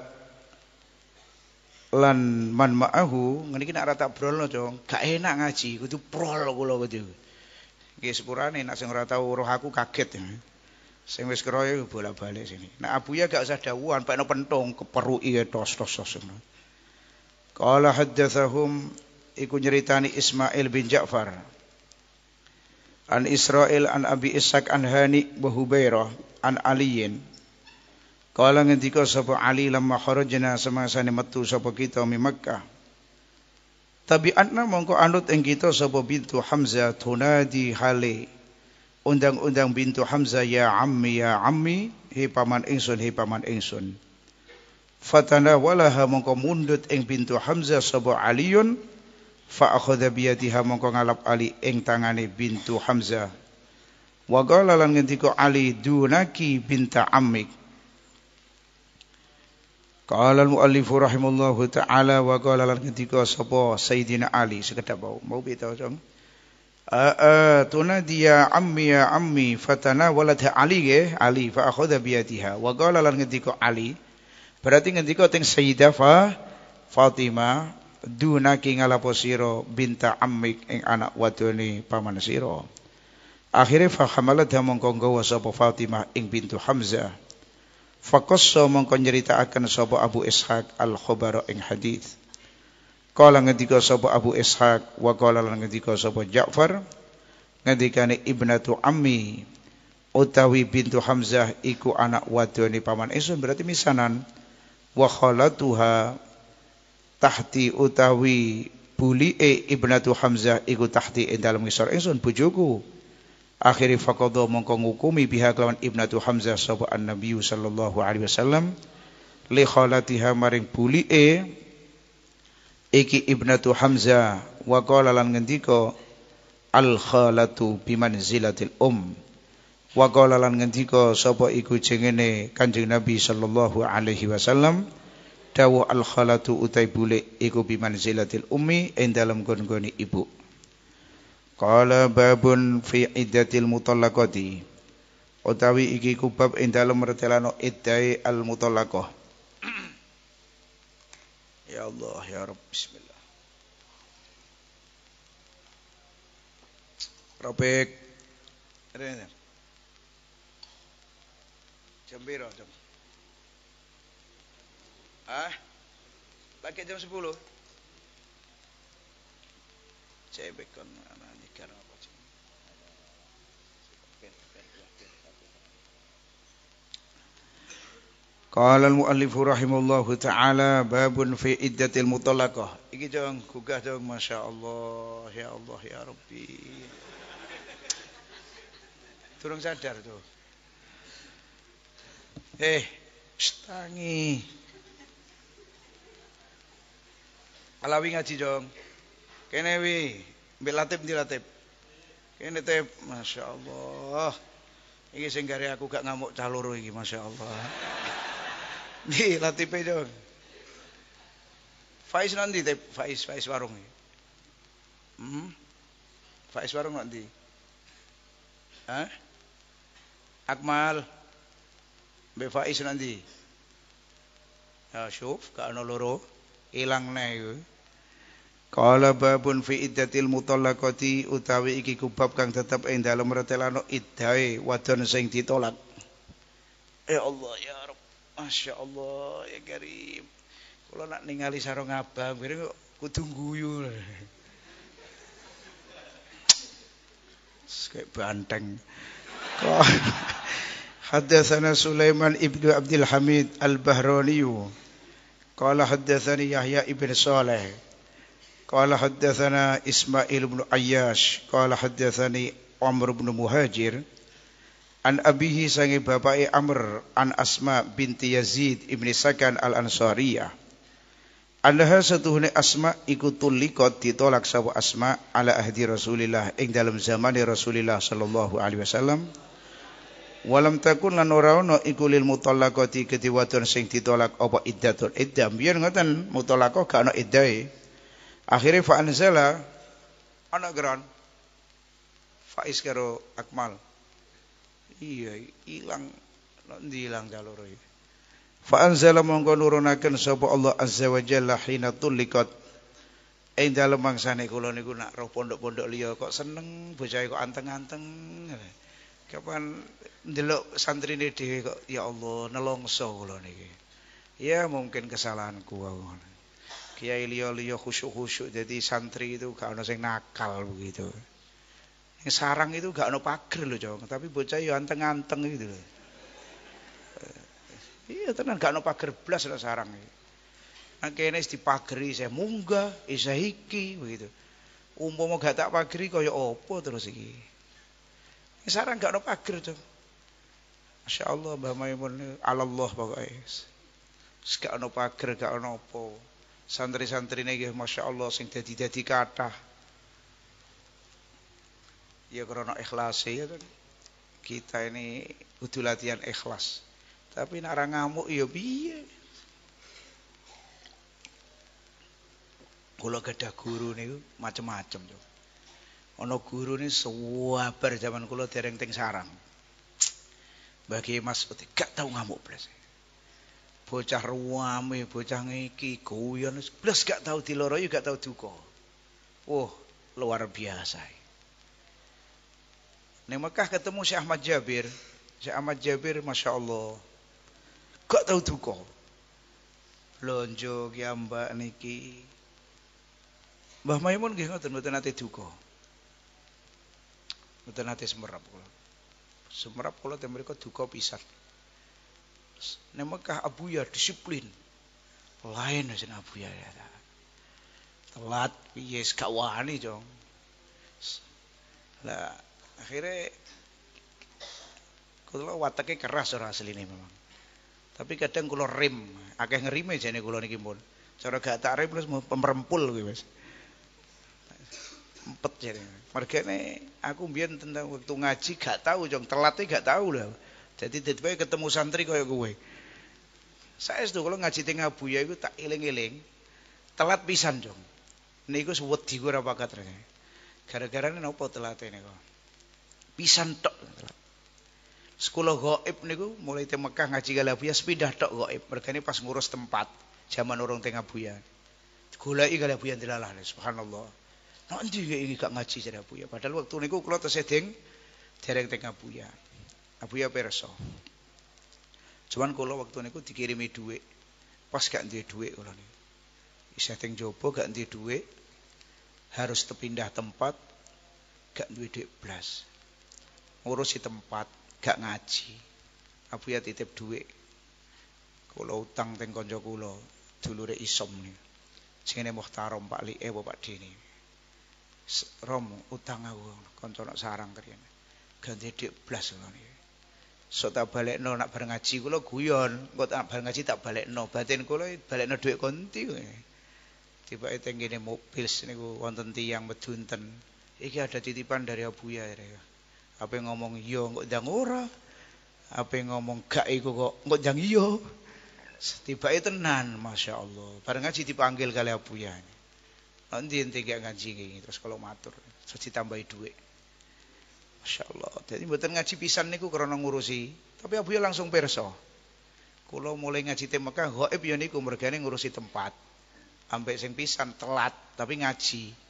lan man ma'ahu ngene iki nek ora tak brolno dong gak enak ngaji kudu prol kula kudu nggih sepurane nek sing ora tau roh aku kaget ya. Sing wis keroyo bolak-balik sini. Nah abuya gak usah dawuhan, pekno pentung keperuki tos tos tos. Qala haddatsahum iku nyeritani Ismail bin Ja'far. An Israel an Abi Ishaq an Hani wa Hubairah an Aliyin. Kala ngendika sapa Ali lamma kharajna ni metu sapa kita mi Makkah. Tabi'atna mongko anut ing kita sapa bintu Hamzah tunadi hale undang-undang bintu Hamzah ya ammi ya ammi hi paman ingsun hi paman ingsun fatana walaha mongko mundut ing bintu Hamzah sapa Aliun fa akhoda bi yadiha mongko ngalap Ali ing tangane bintu Hamzah wa qala lan ngendika Ali dunaki binta ammik Qala al-muallifu rahimallahu taala wa qala lan ngendika sapa Sayyidina Ali sekedap mau mau betah jong tunadiya ammi ya ammi fatana walad ali ge ali fa akhadha bi yadiha wa qala ali berarti ngendika teng sayyidah Fatima, du dunaki ngalapo sira binta ammik eng anak wadone paman sira akhire fa hamalat mongko nggawa sapa ing bintu Hamzah faqassa mongko nyritakaken sapa Abu Ishaq al khubara ing hadis Kala ngendika sapa Abu Ishaq wa kala lan sapa Ja'far ngendikane ibnatu ammi utawi bintu Hamzah iku anak wadone paman Isun berarti misanan wa khalatuha tahti utawi e ibnatu Hamzah iku tahti ing dalem ngisor Isun bojoku akhiri faqadha mongko ngukumi biha kelawan ibnatu Hamzah sapa an-nabi sallallahu alaihi wasallam li khalatiha maring e iki ibnatu Hamzah wa qala lan ngendika al khalatu bimanzilatil um wa qala lan ngendika sapa iku jengene Kanjeng Nabi sallallahu alaihi wasallam dawuh al khalatu utai bule iku umi ummi ing dalem gon-goni ibu qala babun fi iddatil mutallaqati utawi iki kubab ing dalem retelano iddai al mutallaqah Ya Allah, Ya Rabb Bismillah. الله ربك jam berapa jam? Ah, pakai jam sepuluh? Cebek kon anak di Qala al-muallif rahimahullahu taala babun fi iddatil mutallaqah. Iki jong gugah jong masyaallah ya Allah ya Rabbi. Turun sadar tuh. Eh, tangi. Alawi ngaji jong. Kene wi, mbek latip ndi latip. Kene tip, masyaallah. Iki aku gak ngamuk caloro masya Allah. Di latipe dong. Faiz nanti Faiz Faiz warung. Hmm? Faiz warung nanti. Hah? Akmal Be Faiz nanti. Ya, syuf ka ana loro ilang neh iku. Ya. Qala babun fi iddatil mutolakoti utawi iki kubab kang tetep ing dalem retelano iddae wadon sing ditolak. Ya Allah ya Masya Allah ya karim kalau nak ningali sarung abang biar kok kudung guyul kayak banteng Hadatsana Sulaiman ibnu Abdul Hamid al-Bahrani qala hadatsani Yahya ibn Saleh qala hadatsana Ismail ibn Ayyash qala hadatsani Umar ibn Muhajir An abihi sangi bapai e Amr an Asma binti Yazid ibni Sakan al-Ansariyah. Andaha setuhune Asma ikut tulikot ditolak sabu Asma ala ahdi Rasulillah ing dalam zamani Rasulillah sallallahu alaihi wasallam. Walam takun lan ora ana iku lil mutallaqati ketiwatun sing ditolak apa iddatul iddah. Biyen ngoten mutlaqah gak ana iddahe. Akhire fa anzala ana geran Faiz karo Akmal iya ilang ilang jalur Faan fa anzala mongko nurunaken sapa Allah azza wa jalla hina tulikat ing dalem mangsane kula niku nak roh pondok-pondok liya kok seneng bocah kok anteng-anteng kapan ndelok santrine dhewe kok ya Allah nelongso kula niki ya mungkin kesalahanku kiai liya liya khusyuk-khusyuk jadi santri itu gak ono sing nakal begitu yang sarang itu gak ono lo loh cowok, tapi bocah yo anteng-anteng gitu loh. Eh, iya tenan gak ono pager blas lah sarang itu. Nah kene di pageri saya munggah, isa hiki begitu. Umpama gak tak pageri kaya opo terus iki. Ini sarang gak ono pager cowok. Masya Allah Mbah Maimun Allah pokoknya. Gak ono pager, gak ono apa. Santri-santrine masya Allah sing dadi-dadi kata ya krono ikhlas ya kan kita ini butuh latihan ikhlas tapi nak ngamuk ya biye kalau gada guru nih macam-macam tuh ono guru nih sewabar zaman kulo dereng teng sarang bagi mas putih gak tau ngamuk belas bocah ruame bocah ngiki guyon plus gak tau diloro gak tau duka wah oh, luar biasa Neng Mekah ketemu Syekh Ahmad Jabir. Syekh Ahmad Jabir Masya Allah. Gak tahu duka. Lonjo ya mbak niki. Mbah Maimun nggih ngoten mboten nate duka. Mboten nate semerap kula. Semerap kula teng mriku duka pisan. Neng Mekah Abu ya disiplin. Lain jeneng Abu ya. Telat piye kawan wani, Jong. Lah akhirnya kula wataknya keras ora ini memang. Tapi kadang kula rem, akeh ngerime jane kula niki pun. Cara gak tak rem terus pemerempul kuwi gitu, Mas. Empet jane. Mergane aku mbiyen tentang waktu ngaji gak tahu jong telat gak tahu lho. Jadi tiba ketemu santri kaya gue. Saya itu kalau ngaji tengah abuya itu tak iling-iling, Telat pisan jong. Niku apa katanya. bakat rene. Gara-garane telat ini kok? pisan tok. Sekolah gaib niku mulai teng Mekah ngaji Galabuyah pindah tok gaib. ini pas ngurus tempat zaman orang tengah buya. Goleki Galabuyah dilalah subhanallah. Nanti endi ini gak ngaji jadi Buya. Padahal waktu niku kula tesih ding dereng teng Buya. Buya perso. Cuman kalau waktu niku dikirimi duit, Pas gak duwe duit kula niku. Isih teng jaba gak duwe duit, Harus terpindah tempat gak duwe duit blas ngurusi tempat, gak ngaji. Abu ya titip duit. Kula utang teng kanca kula, dulure isom niku. Jenenge Muhtarom Pak Lie bapak Dini. Rom utang aku kanca nak sarang kene. Ganti dik blas ngono niku. sok tak balekno nak bareng ngaji kula guyon, engko tak bareng ngaji tak balekno. Batin kula balekno duit konti kowe. Tiba itu gini mobil gue wonten tiang medunten. Iki ada titipan dari abuya ya. ya. Apa yang ngomong yo iya, kok jang ora. Apa yang ngomong gak iku kok kok jang yo. Iya. setiba itu tenan, masya Allah. Bareng ngaji dipanggil kali ya. Nanti nanti gak ngaji terus kalau matur terus ditambahi duit. Masya Allah. Jadi buatan ngaji pisan niku karena ngurusi. Tapi abuya langsung perso. Kalau mulai ngaji teng Mekah, gaib ya niku mergane ngurusi tempat. Ambek sing pisan telat tapi ngaji.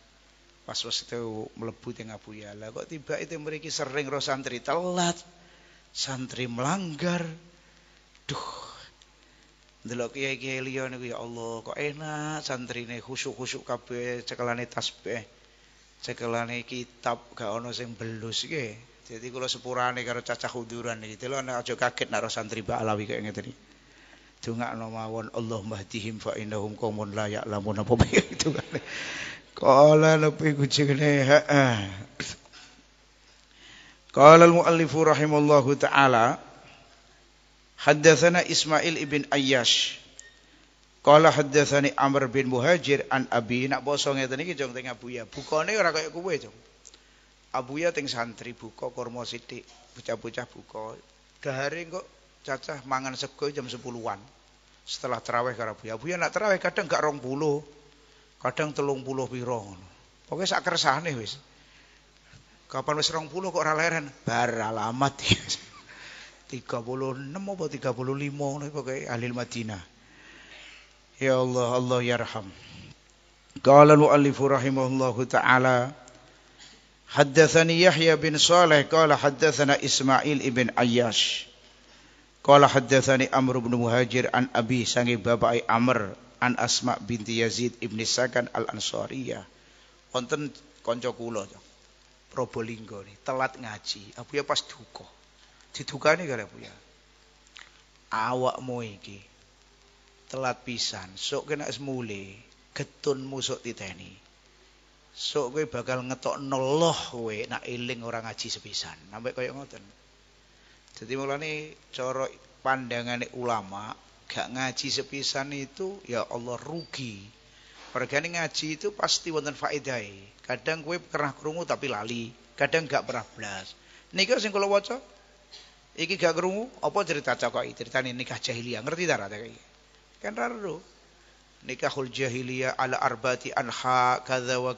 Pas was itu melebu teng Abu Yala kok tiba itu mereka sering roh santri telat santri melanggar duh delok kiai-kiai liya niku ya Allah kok enak santrine khusuk-khusuk kabeh cekelane tasbih cekelane kitab gak ono sing belus iki jadi kalau sepurane karo cacah huduran iki lho aja kaget nek santri Mbak Alawi kaya ngene tuh nggak mawon Allah mahdihim fa innahum kumun layak ya'lamun apa itu kan. Qala lebih kucingnya heeh. Qala al-muallifu rahimallahu ta'ala Haddathana Ismail ibn Ayyash Qala haddathani Amr bin Muhajir an Abi Nak bosong ngeten iki jong teng Abuya Bukane ora kaya kowe jong Abuya teng santri buka kurma sithik bocah-bocah buka Dahare kok cacah mangan sego jam 10 setelah terawih karo Abuya Abuya nak terawih kadang gak puluh Kadang telung puluh piro. Pokoknya sak keresane wis. Kapan wis rong puluh kok ora leren? Bar alamat. 36 apa 35 ngono pokoke ahli Madinah. Ya Allah, Allah yarham. Qala al-muallif rahimahullahu taala Haddathani Yahya bin Saleh kala haddathana Ismail ibn Ayash, kala haddathani Amr bin Muhajir an Abi sangi babai Amr an Asma binti Yazid ibni Sakan al Ansariyah. Konten konco kulo Probolinggo nih, telat ngaji. apa ya pas duko. Diduka nih kali aku ya. Awakmu iki telat pisan, sok kena semule, getunmu sok titeni. Sok gue bakal ngetok noloh kowe nak iling orang ngaji sepisan. Sampai yang ngoten. Jadi mulane coro pandangan ulama gak ngaji sepisan itu ya Allah rugi. Mergane ngaji itu pasti wonten faedahe. Kadang gue pernah krungu tapi lali, kadang gak pernah belas Niku sing kalau waca iki gak krungu apa cerita cokoki ceritane nikah jahiliyah ngerti darah ra kayaknya Kan ra Nikahul jahiliyah ala arbati anha kada wa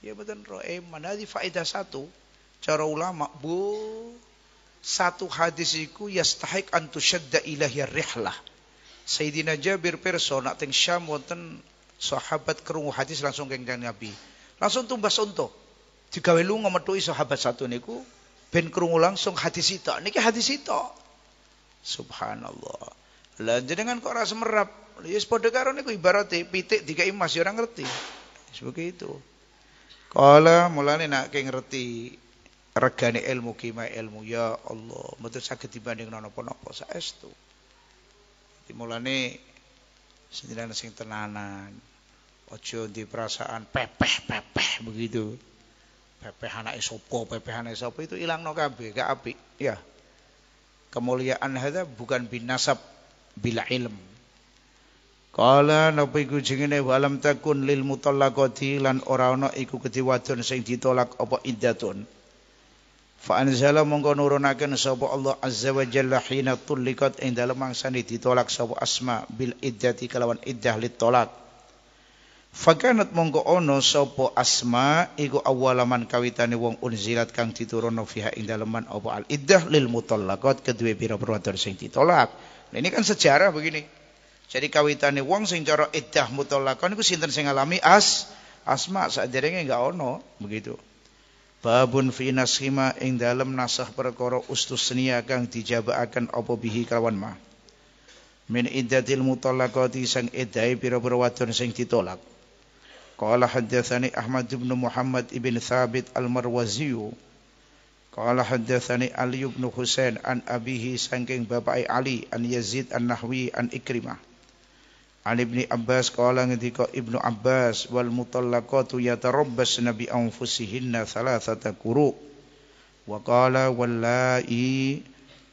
Ya betul roh. Eh mana di faedah satu. Cara ulama bu satu hadis iku yastahik antusyadda ilahya rihlah. Sayyidina Jabir perso nak teng Syam wonten sahabat kerungu hadis langsung keng Nabi. Langsung tumbas unta. Digawe lu ngemetuki sahabat satu niku ben kerungu langsung hadis itu. Niki hadis itu. Subhanallah. Lah jenengan kok rasa merap? Ya padha karo niku ibarate pitik dikai emas ya ora ngerti. Seperti itu. Kala mulane nak keng ngerti regane ilmu kima ilmu ya Allah mboten saged dibanding napa-napa saestu dimulane sendirian sing tenanan ojo di perasaan pepeh pepeh begitu pepeh anak sopo pepeh anak sopo itu hilang no kabe gak api ya kemuliaan hada bukan bin bila ilm Kala nopo iku jengene walam takun lil mutallaqati lan ora ana iku kedhi wadon sing ditolak apa iddatun Fa anzala mongko nurunaken sapa Allah azza wa jalla hina tulikat ing dalem mangsane ditolak sapa Asma bil iddati kelawan iddah litolak. Fakanat mongko ono sopo Asma iku awalaman kawitane wong unzilat kang diturunno fiha ing daleman apa al iddah lil mutallaqat kedue pira sing ditolak. Nah, ini kan sejarah begini. Jadi kawitane wong sing cara iddah mutallaqan iku sinten sing alami as asma saderenge enggak ono begitu. Babun fi nashima ing dalem nasah perkara ustusnia kang dijabaaken apa bihi kelawan ma. Min iddatil mutallaqati sang edai pira-pira wadon sing ditolak. Qala haddatsani Ahmad bin Muhammad ibn Thabit al-Marwazi. Qala haddatsani Ali bin Husain an abihi sangking bapake Ali an Yazid an-Nahwi an Ikrimah. An Ibni Abbas qala ngendika Ibnu Abbas wal mutallaqatu yatarabbasna bi anfusihinna thalathata quru. Wa qala wallahi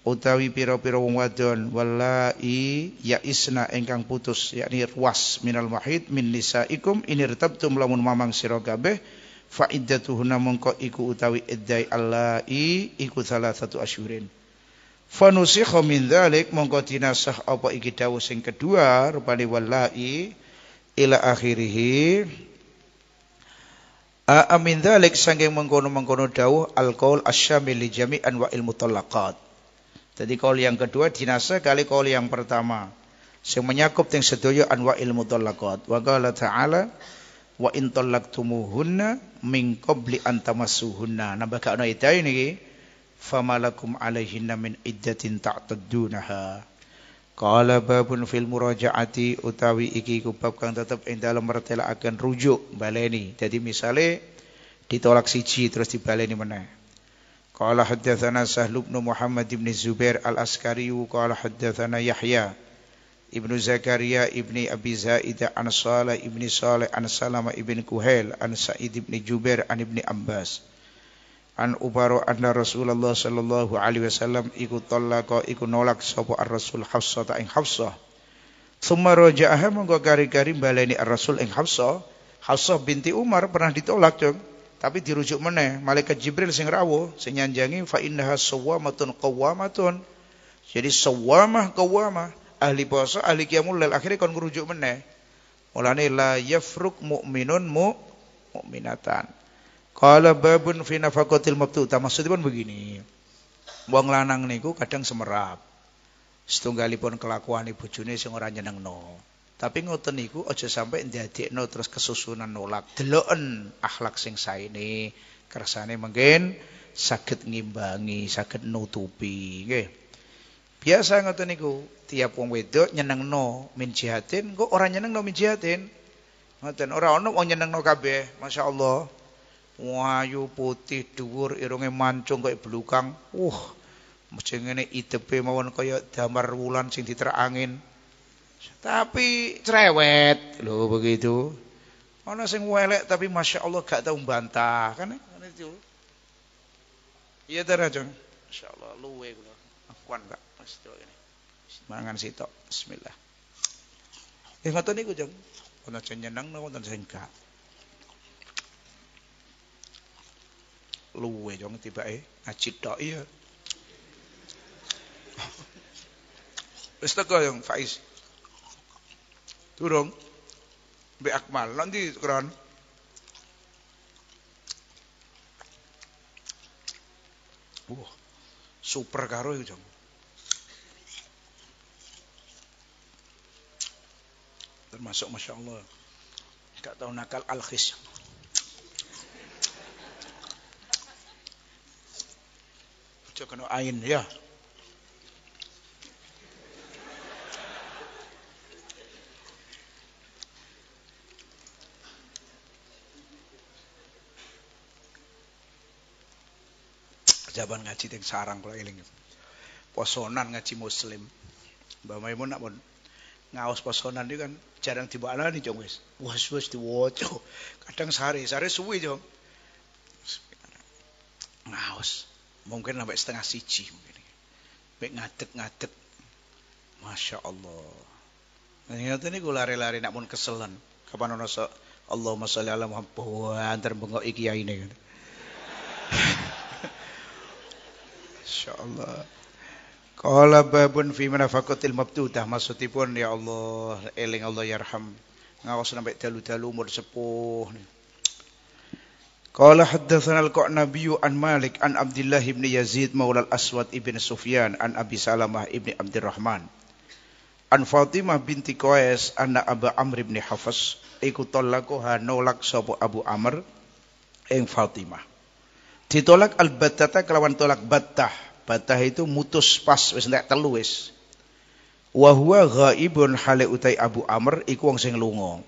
utawi pira-pira wong wadon wallahi ya isna engkang putus yakni ruas minal mahid min nisaikum inirtabtum lamun mamang sira kabeh fa iddatuhunna mongko iku utawi iddai allahi iku salah satu asyurin. Fanusikha min dzalik mongko dinasah apa iki dawuh sing kedua rupani wallahi ila akhirih Amin dalik sangking mengkono-mengkono dawu alkohol asyamil li jami'an wa ilmu talaqat. Jadi kaul yang kedua dinasa kali kaul yang pertama. Sing menyakup teng sedaya anwa ilmu talaqat. Wa qala ta'ala wa in talaqtumuhunna min qabli an tamassuhunna. Nambah ka ana iki famalakum alaihinna min iddatin ta'taddunaha Qala babun fil murajaati utawi iki kubab kang tetep ing dalem akan rujuk baleni. Jadi misale ditolak siji terus dibaleni meneh. Qala haddatsana Sahl bin Muhammad ibni Zubair al-Askari qala haddatsana Yahya Ibn Zakaria Ibn Abi Zaid an Salah Ibn Salih an Salama Ibn Kuhail an Sa'id Ibn Jubair an Ibn Abbas an ubaro anna Rasulullah sallallahu alaihi wasallam iku talaqa iku nolak sapa ar-Rasul Hafsah ta ing Hafsah. Summa raja'aha monggo gari-gari baleni ar-Rasul ing Hafsah. Hafsah binti Umar pernah ditolak, Cung. Tapi dirujuk meneh malaikat Jibril sing rawuh sing nyanjangi fa innaha sawwamatun qawwamatun. Jadi sawwamah qawwamah ahli puasa ahli kiamul lail akhirnya kon ngerujuk meneh. Mulane la yafruq mu'minun mu mu'minatan. Kalau babun fi nafaqatil mabtuta. Maksudnya pun begini. Wong lanang niku kadang semerap. Setunggalipun kelakuan ibu june sing ora nyenengno. Tapi ngoten niku aja sampai ndadekno terus kesusunan nolak. Deloken akhlak sing saene kersane mungkin sakit ngimbangi, sakit nutupi, Biasa ngoten niku, tiap wong wedok nyenengno min jihatin, kok ora nyenengno min jihatin. Ngoten, ora ono wong nyenengno kabeh, Allah wayu putih dhuwur irunge mancung kaya blukang. Wah, uh, mesti ngene idepe mawon kaya damar wulan sing angin, Tapi cerewet lho begitu. Ana sing welek tapi Masya Allah gak tau bantah kan itu. Iya ta Rajong? Insyaallah luwe kula. Akuan ah, gak mesti ngene. Mangan sitok. Bismillah. Eh ngoten niku, Jong. Ana sing nyeneng wonten luwe jong eh ngaji tok iya. Wis teko Faiz. turun Mbak Akmal nanti kron. Wah, super karo iku jong. Termasuk Masya Allah. Gak tahu nakal al-khis. aja kena ain ya jawaban ngaji teng sarang kula eling posonan ngaji muslim Mbak Maimun nak pun ngawas posonan itu kan jarang dibalani jong wis was was diwaca kadang sehari sehari suwi jong ngawas mungkin sampai setengah siji mungkin. Baik ngadeg-ngadeg. Masya Allah. Ternyata ini gue lari-lari nak pun keselan. Kapan ono so Allahumma sholli ala Muhammad antar bengok iki ya ini. Masya Allah. Qala babun fi manafaqatil mabtudah maksudipun ya Allah eling Allah yarham ngawas sampai dalu-dalu umur sepuh nih. Qala haddatsana al-Qanabi an Malik an Abdullah ibn Yazid maula al-Aswad Sufyan an Abi Salamah ibn Abdurrahman an Fatimah binti Qais anna Aba Amr ibn Hafs iku talaquha nolak sapa Abu Amr ing Fatimah ditolak al kelawan tolak batah batah itu mutus pas wis nek telu wis wa huwa ghaibun hale utai Abu Amr iku wong sing lunga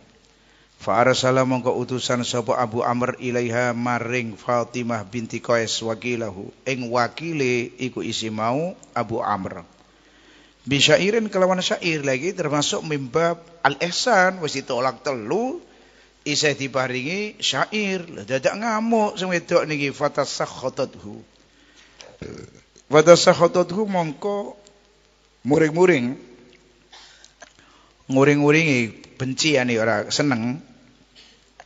Fa arsala mongko utusan sapa Abu Amr ilaiha maring Fatimah binti Qais wakilahu. Ing wakile iku isi mau Abu Amr. Bisyairin kelawan syair lagi termasuk mimbab al-ihsan wis ditolak telu isih diparingi syair. Dadak ngamuk sing wedok niki fatasakhatathu. Fatasakhatathu mongko muring-muring nguring-nguringi benci ane ya ora seneng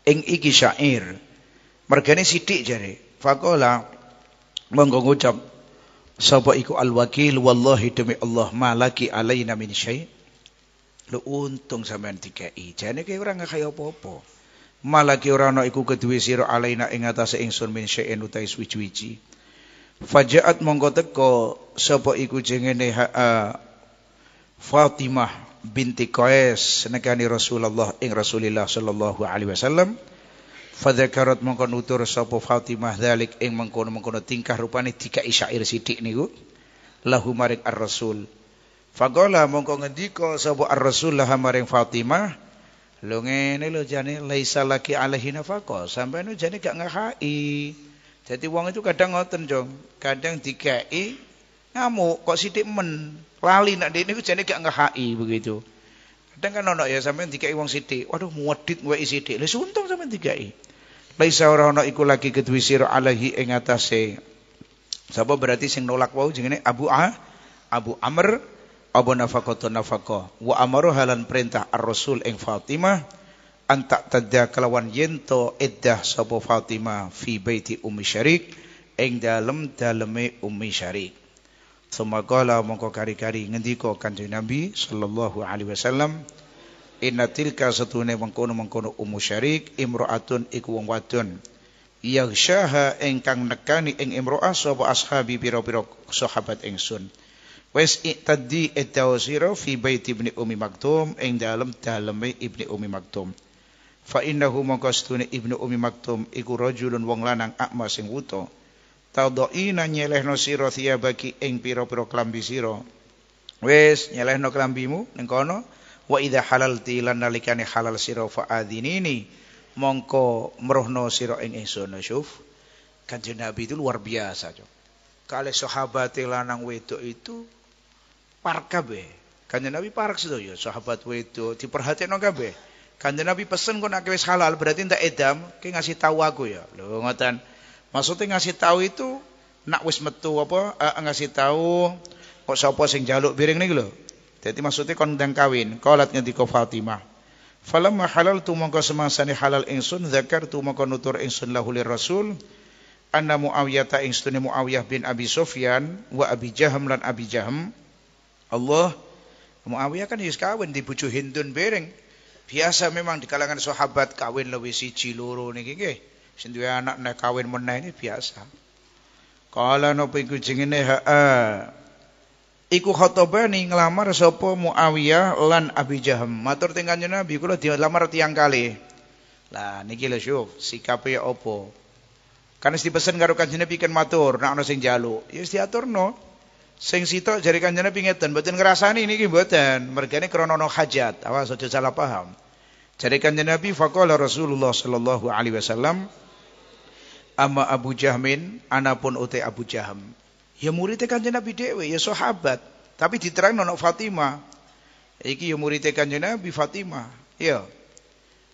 ing iki syair. Mergane sithik jare. Faqala monggo ngucap sapa iku al-wakil wallahi demi Allah malaki alaina min syai. Lu untung sampean dikai. Jane ki ora ngakaya apa-apa. Malaki ora ana iku keduwe sira alaina ing atase ingsun min syai'in nutai suwi-wiji. Fajaat mongko teko sapa iku jengene Fatimah binti Qais nekani Rasulullah ing Rasulillah sallallahu alaihi wasallam fadzakarat mongko nutur sapa Fatimah dzalik ing mengkono-mengkono tingkah rupane dikai syair sidik niku lahu maring ar-rasul faqala mongko ngendika sapa ar-rasul laha maring Fatimah lho ngene lho jane laisa laki alaihi nafaqa sampeyan jane gak ngakai jadi wong itu kadang ngoten, Jong. Kadang dikai Ngamuk kok sidik men. Lali nak dia niku jane gak ngehai begitu. Kadang kan ono ya sampean dikai wong sidik. Waduh muadit wae sidik. Lah sampai tiga i. Laisa ora ono iku lagi kedui sira alahi ing atase. Sapa berarti sing nolak wau jenenge Abu A Abu Amr Abu Nafaqatu Nafaqa wa amaru halan perintah Ar-Rasul ing Fatimah antak tadda kelawan yento iddah sapa Fatimah fi baiti Ummi Syarik ing dalem daleme Ummi Syarik. Sumakala mongko kari-kari ngendika Kanjeng Nabi sallallahu alaihi wasallam Inna tilka satune mengkono-mengkono ummu syarik imra'atun iku wong wadon yaghsyaha ingkang nekani ing imra'ah sapa ashabi pira-pira sahabat ingsun Wes iktadi etawsiro fi bait ibni Umi Maktum ing dalem daleme ibni Umi Maktum. Fa innahu mongko ibni Umi Maktum iku rajulun wong lanang akma sing wuto tadina nyelehno sira thiyabaki ing pira-pira klambi sira wis nyelehno klambimu neng kono wa ida halal lan nalikane halal siro fa adinini mongko merohno siro ing ingsun syuf kanjeng nabi itu luar biasa cok Kalau sahabat lanang wedo itu parkabe kanjeng nabi parak sedoyo sahabat wedok diperhatikno kabeh kanjeng nabi pesen kon akeh halal berarti ndak edam Kayak ngasih tahu aku ya Lo ngoten Maksudnya ngasih tahu itu nak wis metu apa uh, ngasih tahu kok sapa sing jaluk biring niku lho. Jadi maksudnya kon ndang kawin, mah halal Fatimah. Falamma kau mongko nih halal ingsun mau mongko nutur ingsun lahulir rasul anna Muawiyah ta ingsun Muawiyah bin Abi Sufyan wa Abi Jaham lan Abi Jaham. Allah Muawiyah kan wis kawin dibujuk Hindun biring. Biasa memang di kalangan sahabat kawin lebih siji loro niki nggih sing duwe anak nek kawin meneh ini biasa. Kala napa iku jengene ikut Iku khotobani ngelamar sapa Muawiyah lan Abi Jaham. Matur teng Kanjeng Nabi kula dilamar tiang kali. Lah niki lho syuf sikape opo? Kan wis dipesen karo Kanjeng Nabi kan matur nek ana sing njaluk. Ya wis diaturno. Sing sitok jari Kanjeng Nabi ngeten mboten ngrasani niki mboten. Mergane krana ana hajat. Awas aja salah paham. Jari Kanjeng Nabi faqala Rasulullah sallallahu alaihi wasallam ama Abu Jahmin anapun ute Abu Jaham ya muridnya kanjeng Nabi dewe ya sahabat tapi diterang nonok Fatimah iki ya muridnya kanjeng Nabi Fatimah ya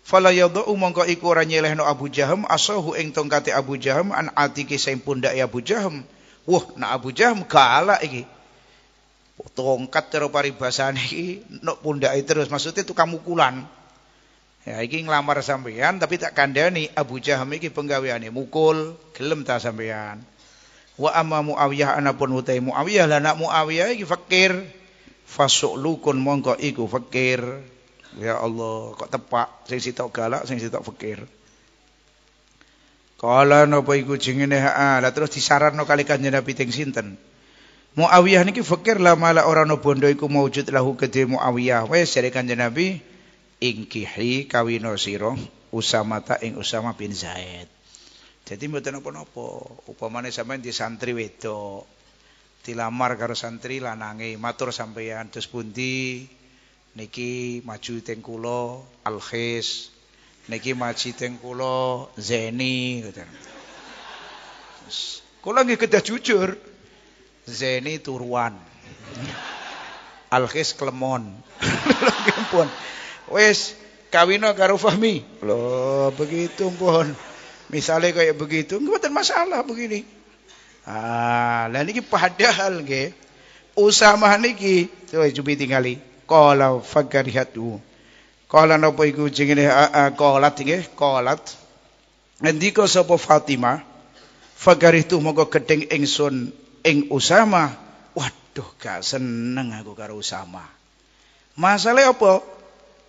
Fala yadhu mongko iku ora nyelehno Abu Jaham asahu ing tongkate Abu Jaham an atiki sing pundak Abu Jaham wah nak Abu Jaham galak iki tongkat cara paribasane iki nok pundake terus maksudnya kamu kulan. Ya, iki nglamar sampeyan tapi tak kandhani Abu Jaham iki penggaweane mukul, gelem ta sampeyan. Wa amma Muawiyah anapun utai Muawiyah lah nak Muawiyah iki fakir. Fasulukun mongko iku fakir. Ya Allah, kok tepak sing sitok galak, sing sitok fakir. Kala napa iku jengene ha, lah terus disaranno kali Kanjeng Nabi teng sinten? Muawiyah niki fakir lah malah nopo ono bondo iku maujud lahu gede Muawiyah. Wes jare Kanjeng Nabi, ingkihi kawino sira Usamata ing Usama bin Zaid. Jadi mboten napa-napa. Upamane sampean di santri wedok, dilamar karo santri lanange, matur sampean terus pundi niki maju teng kula Alkhis, niki maju teng kula Zeni ngoten. Kula nggih kedah jujur. Zeni turuan. Alkhis klemon. wis kawino karo Fahmi. Loh, begitu pun. Misalnya kayak begitu, mboten masalah begini. Ah, lah niki padahal nggih. Usama niki, coba jubi tingali. Qala fakarihatu. Qala napa iku jenenge ah, ah, qalat nggih, qalat. sopo sapa Fatimah, fakarihtu mongko gedeng ingsun ing Usama. Waduh, gak seneng aku karo Usama. Masalah apa?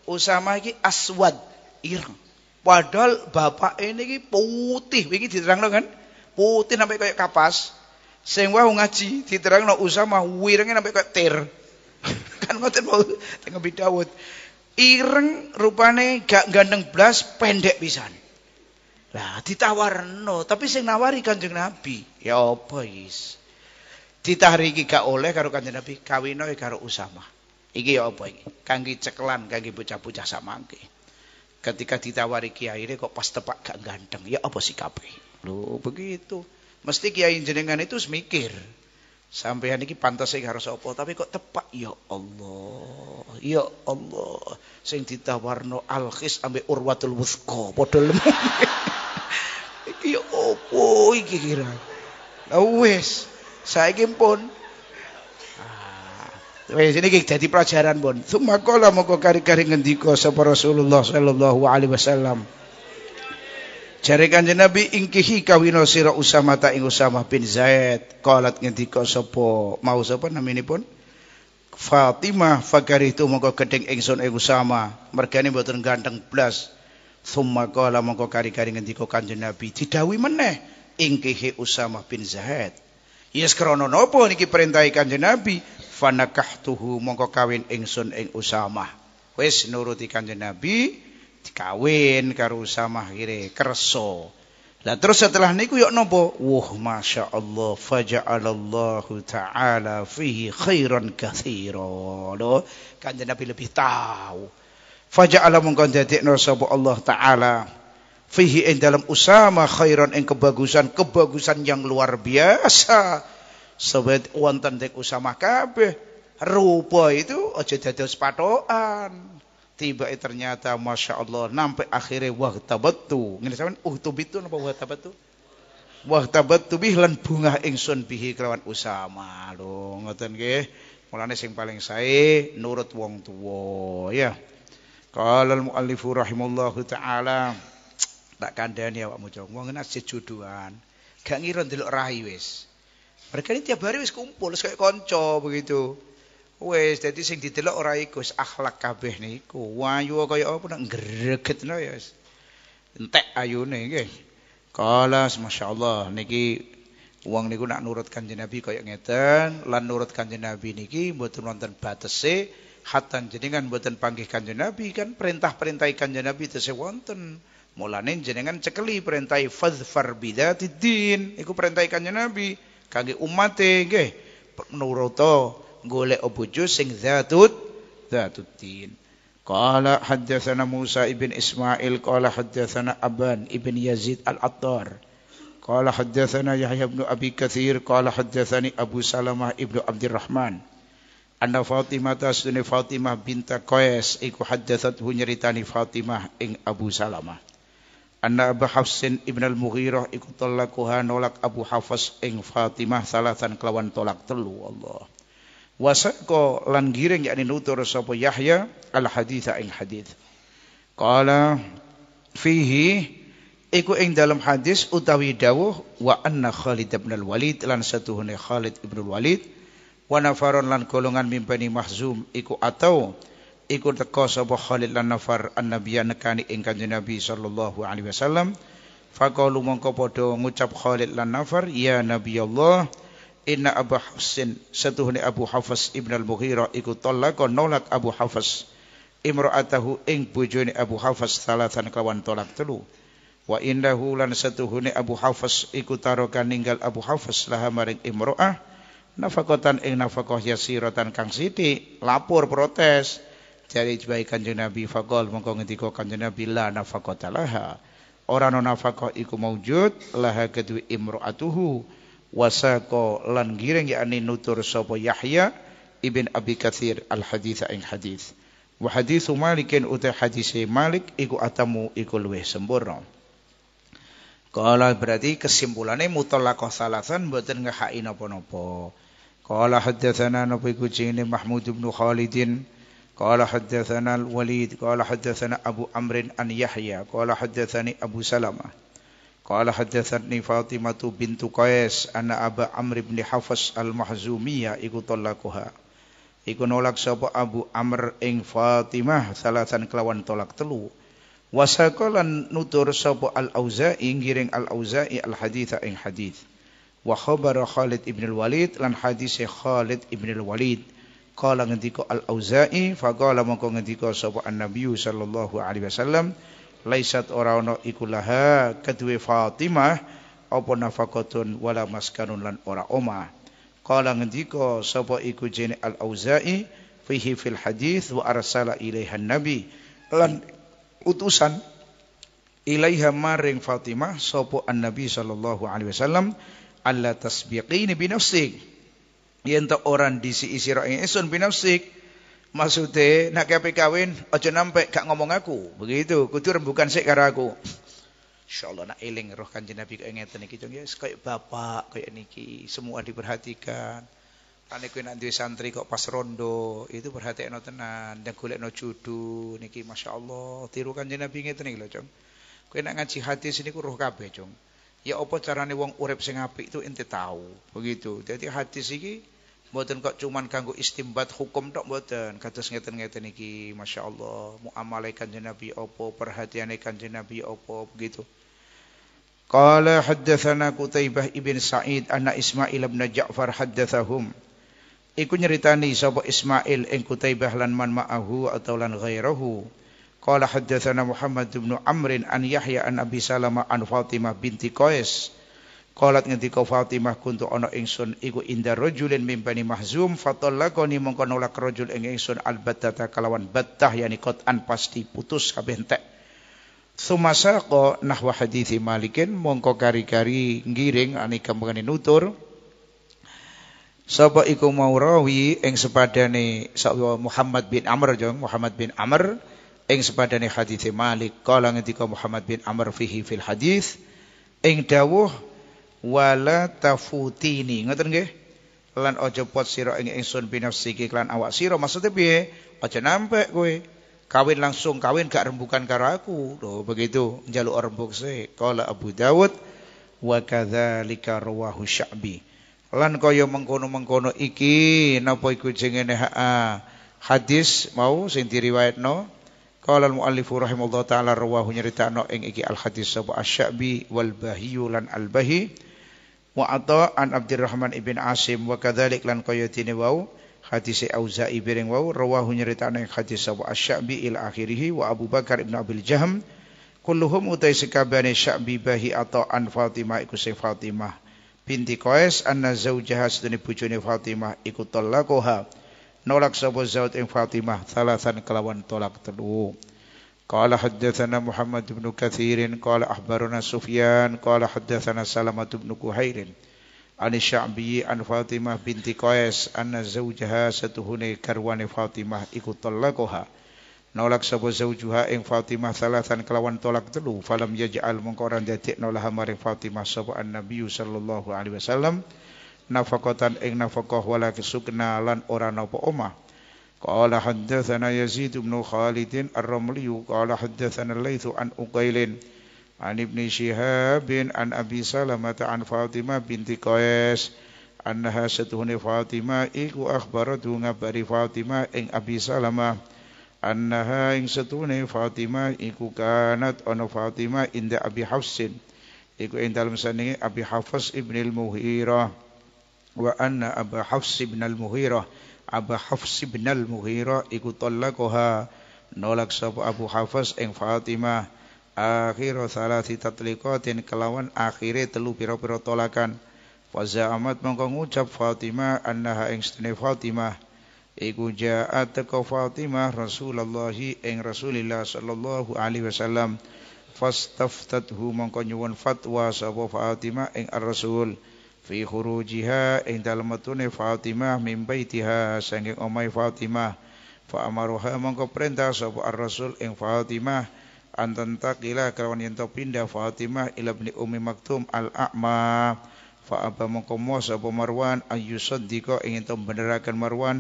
Usama iki aswad ireng. Padahal bapak ini putih, iki diterangno kan? Putih sampai kayak kapas. Sing wae ngaji diterangno Usama wirenge sampai kayak tir. kan ngoten mau teng Dawud. Ireng rupane gak gandeng blas pendek pisan. Lah ditawarno, tapi sing nawari Kanjeng Nabi. Ya apa is? Ditahriki gak oleh karo Kanjeng Nabi, kawino karo Usama. Iki ya apa iki? Kangge cekelan kangge bocah-bocah samangke. Ketika ditawari kiai kok pas tepak gak ganteng. Ya apa sikape? Lho begitu. Mesti kiai jenengan itu semikir. Sampean iki pantas sing harus apa, tapi kok tepak ya Allah. Ya Allah. Sing ditawarno Alkhis ambek Urwatul Wuthqa padha Iki opo ya iki kira? Lah wis saiki pun Wis niki dadi pelajaran bon. pun. Sumakala moko kari-kari ngendiko sapa Rasulullah sallallahu alaihi wasallam. Jare Kanjeng Nabi ingkihi kawina sira Usama tak ing Usama bin Zaid. Qalat ngendika sapa mau sapa naminipun? Fatimah fakari itu moko gedeng ingsun ing Usama. ini mboten ganteng blas. Sumakala moko kari-kari ngendiko Kanjeng Nabi didawi meneh ingkihi Usama bin Zaid. Yes krana napa niki perintahe Kanjeng Nabi tuhu mongko kawin ingsun ing Usamah wis nuruti Kanjeng Nabi dikawin karo Usamah kire kerso lah terus setelah niku yuk ya nopo wah masya Allah faja'alallahu ta'ala fihi khairan kathiro lo Kanjeng Nabi lebih tahu faja'ala mongko dadekno sapa Allah taala fihi ing dalam Usama khairan ing kebagusan kebagusan yang luar biasa Sebet wonten tek usamah kabeh. Rupa itu aja dados patokan. Tiba ternyata Masya Allah nampai akhirnya waktu tabatu. Ngene sampean uh bitu napa waktu tabatu? Waktu tabatu bih lan Engson ingsun bihi kelawan usama. Lho ngoten nggih. Mulane sing paling sae nurut wong tuwa ya. Qala al-muallifu rahimallahu taala tak kandhani awakmu jong wong nek sejuduan gak ngira ndelok wis. Mereka ini tiap hari wis kumpul kayak konco begitu. Wes jadi sing didelok ora iku akhlak kabeh niku. Wayu kaya apa nek greget no ya wis. Entek ayune nggih. kalas, masyaallah niki uang niku nak nurut Kanjeng Nabi kaya ngeten lan nurut Kanjeng Nabi niki mboten wonten batese hatan jenengan mboten panggih Kanjeng Nabi kan perintah-perintah Kanjeng Nabi tesih wonten. Mulane jenengan cekeli perintah fadfar bidatid din iku perintah Kanjeng Nabi kangge umate nggih nuruta golek bojo sing zatut zatuddin qala haddatsana Musa ibn Ismail qala haddatsana Aban ibn Yazid al-Attar qala haddatsana Yahya ibn Abi Katsir qala haddatsani Abu Salamah ibn Abdurrahman Anna Fatimah tasuni Fatimah binta Qais iku haddatsathu nyeritani Fatimah ing Abu Salamah anna Abu Hafsin ibn al-Mughirah iku talakuha nolak Abu Hafs ing Fatimah salasan kelawan tolak telu Allah wasaqo lan giring yakni nutur sapa Yahya al-haditha ing hadith Kala fihi iku ing dalam hadis utawi dawuh wa anna Khalid ibn al-Walid lan satuhune Khalid ibn al-Walid wa nafaron lan golongan mimpani mahzum iku atau iku teka sapa Khalid lan Nafar annabiya nekani ing Kanjeng Nabi sallallahu alaihi wasallam faqalu mongko padha ngucap Khalid lan Nafar ya Nabi Allah inna Abu Hafsin setuhne Abu Hafs Ibn al-Mughira iku tolak nolat Abu Hafs imra'atahu ing bojone Abu Hafs salatan kawan tolak telu wa innahu lan setuhune Abu Hafs iku taroka ninggal Abu Hafs lah maring imra'ah nafakotan ing nafakoh yasiratan kang siti lapor protes jadi baik kanjeng Nabi fakol mongko ngendika kanjeng Nabi la nafaqata laha. Ora ana nafaqah iku maujud laha kedua imro'atuhu wasako lan giring yakni nutur sapa Yahya ibn Abi Katsir al hadis ing hadis. Wa haditsu Malikin uta hadise Malik iku atamu iku luwih sempurna. Kala berarti kesimpulannya mutolakoh salasan buatan ngehai nopo-nopo. Kala haddathana nopo iku jini Mahmud ibn Khalidin. قال حدثنا الوليد قال حدثنا أبو عمرو أن يحيى قال حدثني أبو سلمة قال حدثني فاطمة بنت قيس أن أبا عمرو بن حفص المحزومية إيكو طلقها إيكو نولك سوى أبو عمرو إن فاطمة ثلاثا كلاوان طلق تلو وسقلن نطر سوى الأوزائي إنجرين الأوزائي الحديث إن حديث وخبر خالد بن الوليد لن حديث خالد بن الوليد Qala ngendika Al-Auza'i faqala mongko ngendika sapa An-Nabi sallallahu alaihi wasallam laisat ora ikulaha iku kedue Fatimah apa nafaqatun wala maskanun lan ora oma Qala ngendika sapa iku Al-Auza'i fihi fil hadis wa arsala ilaihan Nabi lan utusan ilaiha maring Fatimah sapa An-Nabi sallallahu alaihi wasallam alla tasbiqini bi yen to orang disi sira ingsun binafsik maksude nak kepe kawin aja nampe gak ngomong aku begitu kudu rembukan sik karo aku insyaallah nak eling roh kanjeng Nabi kaya ngeten iki ya kaya bapak kaya niki semua diperhatikan Ane kowe nak duwe santri kok pas rondo, itu perhatikno tenan, dan golekno judu niki masyaallah, tiru kanjeng Nabi ngeten iki lho, Cung. Kowe nak ngaji hadis niku roh kabeh, Cung. Ya apa carane wong urip sing apik itu ente tahu. Begitu. Jadi hadis iki Buatkan kok cuma kanggo istimbat hukum tak buatkan. Kata Kados ngetan ngeten iki masyaallah, muamalah kanjeng Nabi opo, perhatian kanjeng Nabi opo begitu. Qala haddatsana Qutaibah ibn Sa'id anak Ismail ibn Ja'far haddatsahum. Iku nyeritani sapa Ismail ing Qutaibah lan man ma'ahu atau lan ghairahu. Qala haddatsana Muhammad ibn Amrin an Yahya an Abi Salamah an Fatimah binti Qais. Qalat ngendika Fatimah kuntu ana ingsun iku inda rajulin min bani Mahzum fatallaqani mongko nolak rajul ing ingsun albattata kalawan battah yani qatan pasti putus kabeh entek. Sumasaqo nahwa hadithi Malikin mongko kari-kari ngiring anika mengene nutur Sapa iku mau rawi ing sepadane Muhammad bin Amr jeng Muhammad bin Amr ing sepadane hadithi Malik kala ngendika Muhammad bin Amr fihi fil hadith ing dawuh wala tafutini. Ngoten nggih? Lan aja pot sira ing ingsun binafsiki klan awak sira. Maksudnya piye? Aja nampek kowe. Kawin langsung kawin gak rembukan karo aku. begitu njaluk rembuk se. Qala Abu Dawud wa kadzalika rawahu Sya'bi. Lan kaya mengkono-mengkono iki napa iku jengene ha hadis mau sing diriwayatno Qala al-muallifu rahimallahu taala rawahu nyeritakno ing iki al-hadis sapa Asy-Sya'bi wal Bahiyyu lan Al-Bahi wa ata an Abdurrahman ibn Asim wa kadzalik lan kaya wau hadis Auza'i biring wau rawahu nyeritane hadis Abu Asy-Sya'bi ila akhirih wa Abu Bakar ibn Abil Jaham kulluhum utai sekabane Sya'bi bahi atau an Fatimah iku se Fatimah binti Qais anna zaujaha sedene bojone Fatimah iku talakoha nolak sapa zaut ing Fatimah salasan kelawan tolak telu قال حدثنا محمد بن كثير قال أخبرنا سفيان قال حدثنا سلمة بن كهيل عن الشعبي عن فاطمة بنت قيس أن زوجها ستهني كروان فاطمة إكو nolak sapa zaujuha ing Fatimah salasan kelawan tolak telu falam yaj'al mengkoran dadi nolaha maring Fatimah An annabiyyu sallallahu alaihi wasallam nafaqatan ing nafaqah wala kesukna lan ora nopo omah قال حدثنا يزيد بن خالد الرملي قال حدثنا الليث عن أقيل عن ابن شهاب عن أبي سلمة عن فاطمة بنت قيس أنها ستهن فاطمة إيكو أخبرته ngabari فاطمة إن أبي سلمة أنها إن ستهن فاطمة إيكو كانت أن فاطمة عند أبي حفص إيكو إن dalam أبي حفص ابن المهيرة وأن أبا حفص ابن المهيرة Abu Hafs bin al-Mughirah iku talaqaha nolak sapa Abu Hafs ing Fatimah akhir salasi tatliqatin kelawan akhire telu pira-pira tolakan Faza amat mongko ngucap Fatimah annaha ing stene Fatimah iku ja'at teko Fatimah Rasulullah ing Rasulillah sallallahu alaihi wasallam fastaftathu mongko nyuwun fatwa sapa Fatimah ing Ar-Rasul fi khurujiha ing dalem metune Fatimah min baitiha saking omahe Fatimah fa amaruha mongko perintah sapa rasul ing Fatimah antan taqila kalawan yen pindah Fatimah ila umi ummi maktum al-a'ma fa apa mongko mos sapa Marwan diko ing to benerakan Marwan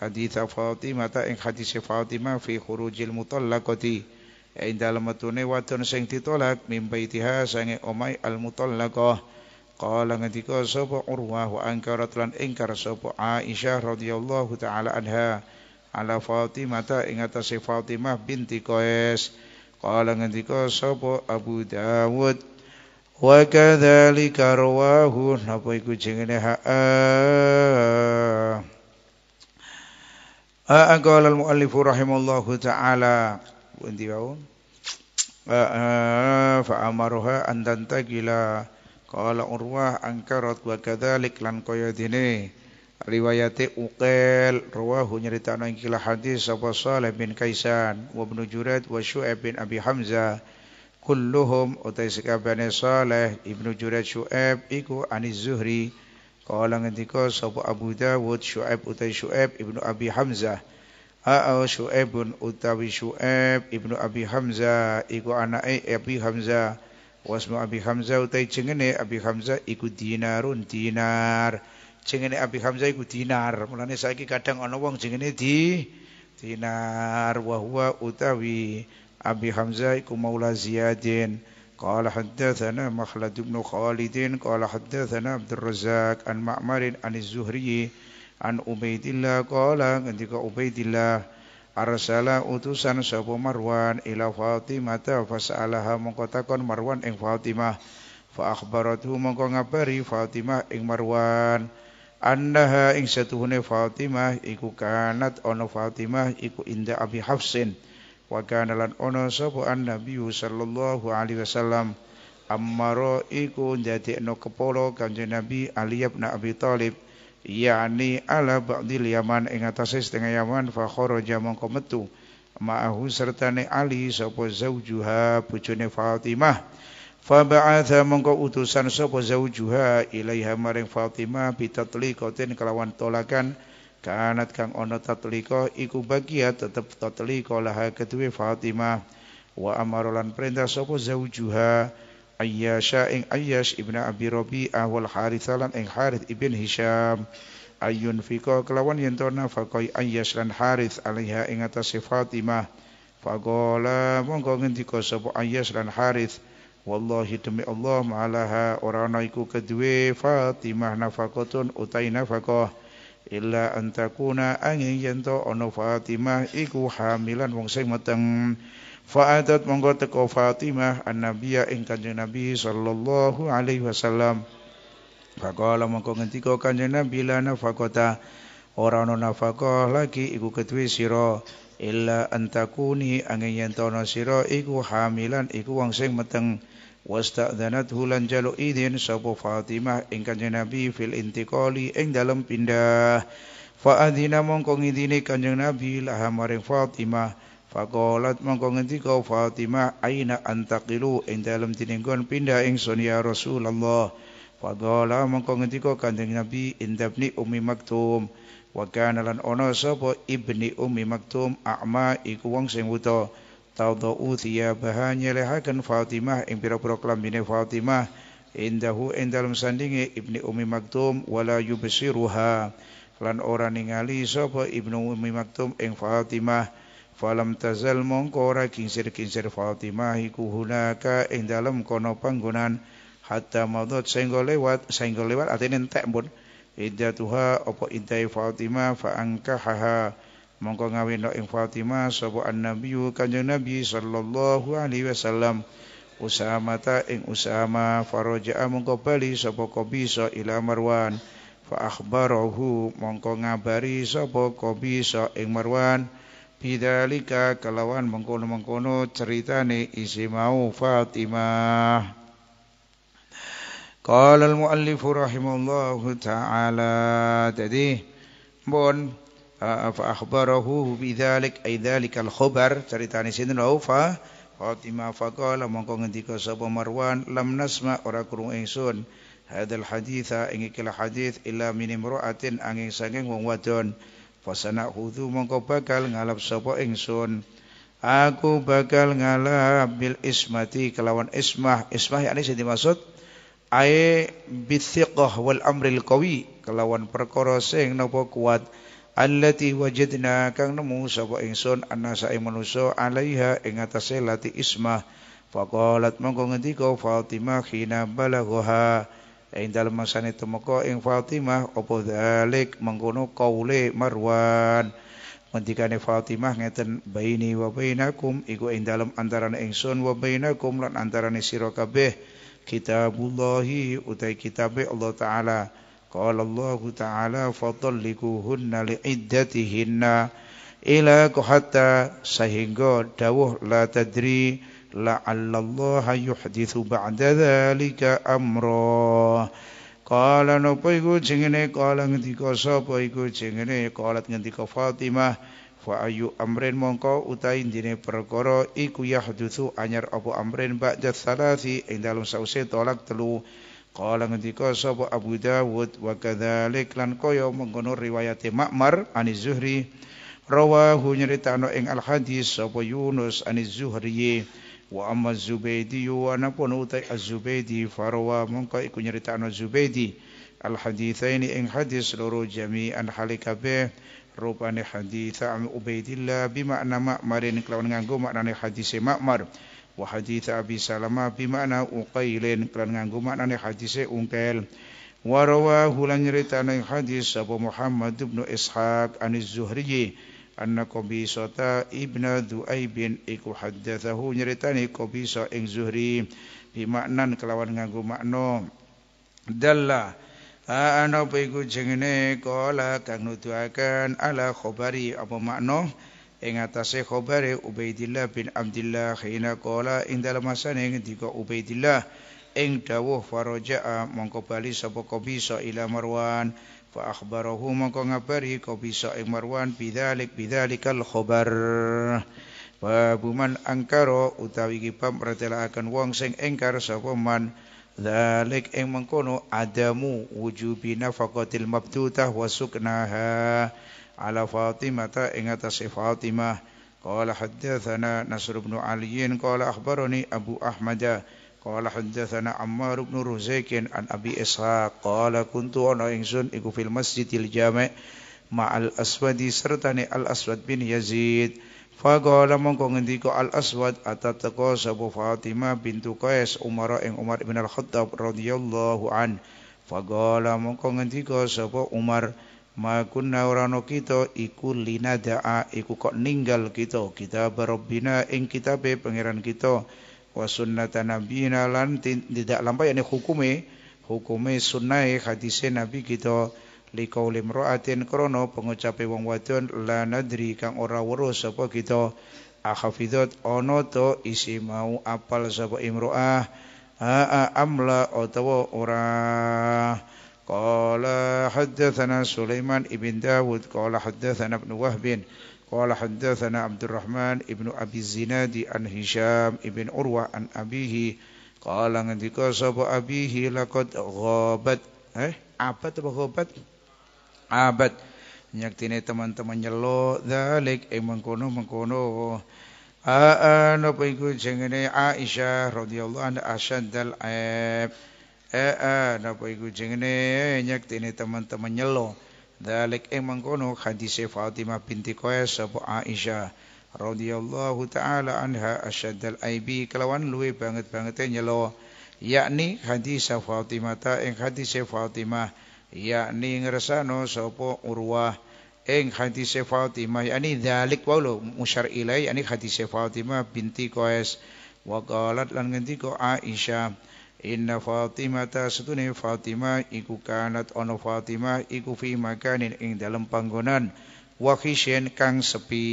hadits Fatimah ta ing hadis Fatimah fi khurujil mutallaqati ing dalem metune wadon sing ditolak mimpi tiha sange omai al-mutallaqah Qala ngendika sapa Urwah wa angkarat lan ingkar sapa Aisyah radhiyallahu taala anha ala Fatimah ing atase Fatimah binti Qais. Qala ngendika sapa Abu Dawud wa kadzalika rawahu napa iku jenenge ha a qala al muallif rahimallahu taala bundi wae fa amaruha an tantagila Kala urwah angkarat wa kadhalik lan kaya dini Riwayati uqil Ruwahu nyerita anakila hadis Sapa Saleh bin Kaisan Wa bin Jurad wa Shu'ib bin Abi Hamzah Kulluhum utai sekabani Saleh ibnu Jurad Shu'ib Iku Anis Zuhri Kala ngantika Sapa Abu Dawud Shu'ib utai Shu'ib ibnu Abi Hamzah A'a Shu'ibun utawi Shu'ib ibnu Abi Hamzah Iku anak Abi Hamzah wasmu Abi Hamzah utai cengene Abi Hamzah iku dinarun dinar cengene Abi Hamzah iku dinar mulane saiki kadang ana wong cengene di dinar wa huwa utawi Abi Hamzah iku maula Ziyadin qala haddatsana Makhlad ibn Khalid qala haddatsana Abdul Razzaq an Ma'mar Anizuhri, an Ubaidillah qala ketika Ubaidillah arsala utusan sapa Marwan ila Fatimah fasalaha mongko takon Marwan ing Fatimah fa akhbarathu mongko ngabari Fatimah ing Marwan annaha ing satuhune Fatimah iku kanat ana Fatimah iku inda Abi Hafsin wa kana lan ana sapa annabi sallallahu alaihi wasallam Ammaro iku ndadekno kepolo kanjeng Nabi Ali bin Abi Thalib yakni ala ba'dil Yaman ing atase setengah Yaman fa kharaja mongko metu ma'ahu sertane Ali sapa zaujuha bojone Fatimah fa ba'atha mongko utusan sapa zaujuha ilaiha maring Fatimah bitatliqatin kelawan tolakan kanat kang ana tatliqa iku bagia tetep tatliqa laha kedue Fatimah wa amarolan perintah sapa zaujuha Ayyasha ing Ayyash ibn Abi Rabi'ah wal Haritsalan ing Harith ibn Hisham ayun fiko kelawan yen to nafakoi Ayyash lan Harits alaiha ing atas Fatimah fagola monggo ngendika sapa Ayyash lan Harits Wallahi demi Allah malaha ora ana iku kedue Fatimah nafakotun utai nafakah illa antakuna angin yen to ana Fatimah iku hamilan wong sing meteng Fa'adat monggo teko Fatimah an annabiya ing kanjeng Nabi sallallahu alaihi wasallam. Faqala mongko ngendika kanjeng Nabi lana nafaqata ora ana nafaqah lagi iku keduwe sira illa antakuni angin yen ana sira iku hamilan iku wong sing meteng wasta'dhanat hulan jalu idin sapa Fatimah ing kanjeng Nabi fil intiqali ing dalem pindah. Fa'adina mongko ngidini kanjeng Nabi laha maring Fatimah Faqalat mongko ngendika Fatimah aina antakilu, ing tininggon tinenggon pindah ingsun ya Rasulullah. Faqala mongko ngendika kandeng Nabi indabni umi Maktum. Wa lan ono sopo ibni umi Maktum a'ma iku wong sing buta. utia thiyabaha nyelehaken Fatimah ing pira-pira klambine Fatimah indahu ing sandinge ibni Ummi Maktum wala yubesiruha. Lan ora ningali sopo ibnu umi Maktum ing Fatimah Falam tazal mongko ora kinsir kingsir Fatimah iku hunaka ing dalem kono panggonan hatta maudot sehingga lewat sehingga lewat atene entek pun iddatuha apa Fatimah fa ankahaha mongko no ing Fatimah an Nabiu kanjeng Nabi sallallahu alaihi wasallam usamata ing usama Faroja mongko bali sapa kabisa ila Marwan fa akhbarahu mongko ngabari sapa kabisa ing Marwan Bidalika kelawan mengkono-mengkono ceritane isi mau Fatimah. Qala al-muallifu rahimallahu ta'ala. Jadi, bon uh, fa akhbarahu bidzalik ay dzalikal khabar ceritane sinten au fa Fatimah faqala mongko ngendika sapa Marwan lam nasma ora krungu ingsun hadal haditha ing ikil hadith illa min imra'atin angin saking wong wadon. Fasana hudhu mongko bakal ngalap sopo ingsun. Aku bakal ngalap bil ismati kelawan ismah. Ismah yakni sing dimaksud ae bithiqah wal amril kawi kelawan perkara sing nopo kuat allati wajidna kang nemu sopo ingsun anasa ing alaiha ing lati ismah Fakolat mongko ngendika Fatimah hina balaghaha Eh, ing dalem masane temeka ing Fatimah apa dzalik mengkono kaule Marwan ngendikane Fatimah ngeten baini wa bainakum iku ing dalem Eng ingsun wa bainakum lan antaran sira kabeh kitabullahi utai be Allah taala qala Allah taala fatallikuhunna liiddatihinna ila hatta sehingga dawuh la tadri La'allallaha الله ba'da بعد ذلك أمرا قال نبا إيكو جنجنه قال نتيكا سابا إيكو جنجنه قالت نتيكا فاطمة فأيو أمرين مونكا أتاين ديني برقرا إيكو يحدث أنير أبو أمرين بعد الثلاثي إن دالم سوسي طلاق تلو قال نتيكا سابا أبو داود وكذلك لن كيو منغنو رواية مأمر Rawahu nyeritano ing al-hadis sapa Yunus ani Zuhriye وأما الزبيدي ونكون أوتي الزبيدي فروى منك إكون يرتعنا الزبيدي الحديثين إن حديث لرو جميعا حالك به rupane hadis Abi Ubaidillah bi makna makmar ini kelawan nganggo maknane hadis makmar wa hadis Abi Salamah bi makna uqailin kelawan nganggo maknane hadis ungkel wa rawahu lan nyeritane hadis Abu Muhammad bin Ishaq an Zuhriyyi anna qabisata ibnu du'ay bin iku haddathahu nyeritani qabisa ing zuhri bimaknan kelawan nganggu makna dalla ha, ana apa iku jengene kala kang nuduhaken ala khobari apa makna ing atase khobari ubaidillah bin abdillah khina kala ing dalem masane ing ubaidillah ing dawuh faraja mongko bali sapa qabisa ila marwan fa akhbarahu mongko ngabari kopi ing Marwan bidzalik bidzalikal khobar Babu man angkara utawi kibam akan wong sing engkar sapa man Dalik ing mengkono adamu wujubi nafaqatil mabtutah wa suknaha ala Fatimah ing atas Fatimah qala haddatsana Nasr bin Ali qala akhbarani Abu Ahmad Qala haddatsana Ammar ibn Ruzaikin an Abi Ishaq qala kuntu ana ingsun iku fil masjidil jami' ma'al aswadi sertane al aswad bin Yazid Faqala mongko ngendika Al Aswad atataka sabu Fatimah bintu Qais Umar ing Umar bin Al Khattab radhiyallahu an. Faqala mongko ngendika sapa Umar ma kunna ana kita iku linada'a iku kok ninggal kita kita barobina ing kitabe pangeran kita. Kita wa sunnata nabiyina lan tidak lampau yakni hukume hukume sunnahe hadise nabi kita liqauli imra'atin krana pengucape wong wadon la nadri kang ora weruh sapa kita ahafidot ana to isi mau apal sapa imroah aa amla utawa ora qala haddatsana Sulaiman ibn Dawud qala haddatsana Ibn bin قال حدثنا عبد الرحمن ابن أبي الزناد عن هشام ابن عروة عن أبيه قال ketika sapa abihi laqad ghabat eh abad apa ghabat abad nyaktine teman-teman nyelo dzalik ing eh, mengkono mengkono Aan apa iku jengene Aisyah radhiyallahu anha asyaddal aib Aan apa iku jengene nyaktine teman-teman nyelo Dalik ing eh, mengkono hadise Fatimah binti Qais sapa Aisyah radhiyallahu taala anha asyaddal aibi kelawan luwe banget-bangete nyelo yakni hadis Fatimah ta ing eh, hadise Fatimah yakni ngersano sapa Urwah ing eh, hadis Fatimah yakni dalik waulo musyar ilai yakni hadis Fatimah binti Qais wa qalat lan ngendika Aisyah Inna Fatimata setune Fatimah iku kanat ono Fatimah iku fi makanin ing dalam panggonan wa kang sepi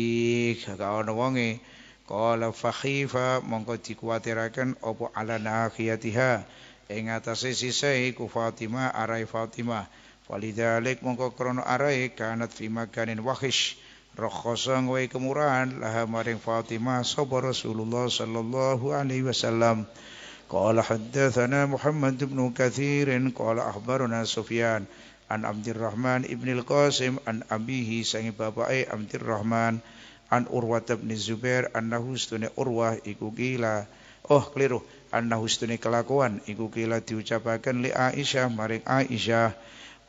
gak ono wonge qala fakhifa mongko dikuwatiraken opo ala nahiyatiha ing atase sisih iku Fatimah arai Fatimah Walidalik mongko krono arai kanat fi makanin wahish rakhasa ngwe kemurahan laha maring Fatimah sapa Rasulullah sallallahu alaihi wasallam قال حدثنا محمد بن كثير قال أخبرنا سفيان عن عبد الرحمن بن القاسم عن أبيه سنgi bapake عبد الرحمن عن أروة بن الزبير أنه stune أروة iku kila oh keliru annahu stune kelakuan iku kila diucapakan li Aisyah maring Aisyah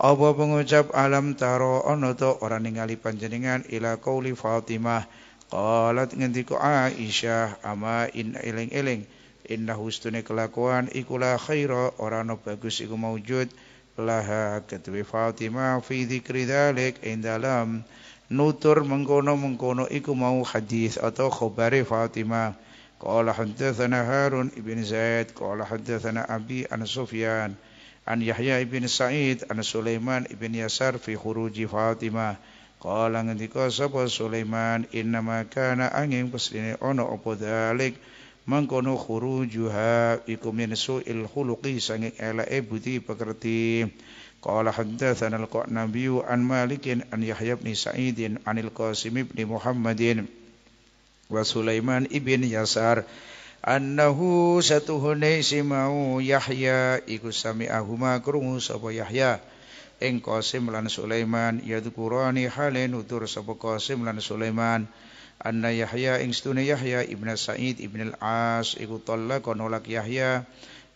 apa pengucap alam taro onoto orang ningali panjenengan ila kauli Fatimah qalat ngendika Aisyah ama in eleng. eling innahu stune kelakuan ikulah khaira ora no bagus iku maujud laha kedue Fatimah fi dzikri dzalik ing dalam nutur mengkono-mengkono iku mau hadis atau khobari Fatimah Qala haddatsana Harun ibn Zaid qala haddatsana Abi an Sufyan an Yahya ibn Sa'id an Sulaiman ibn Yasar fi khuruji Fatimah Qala ngendika sapa Sulaiman kana angin pesdene ono apa mangkono khurujuha iku min su'il khuluqi sanging elake budi pekerti qala haddatsana al-qanabi an malikin an yahya bin sa'idin anil qasim ibn muhammadin wa sulaiman ibn yasar annahu satuhune simau yahya iku ahuma krungu sapa yahya ing qasim lan sulaiman yadhkurani halen utur sapa qasim lan sulaiman anna Yahya ing stune Yahya ibnu Sa'id ibnu Al-As iku talaqa nolak Yahya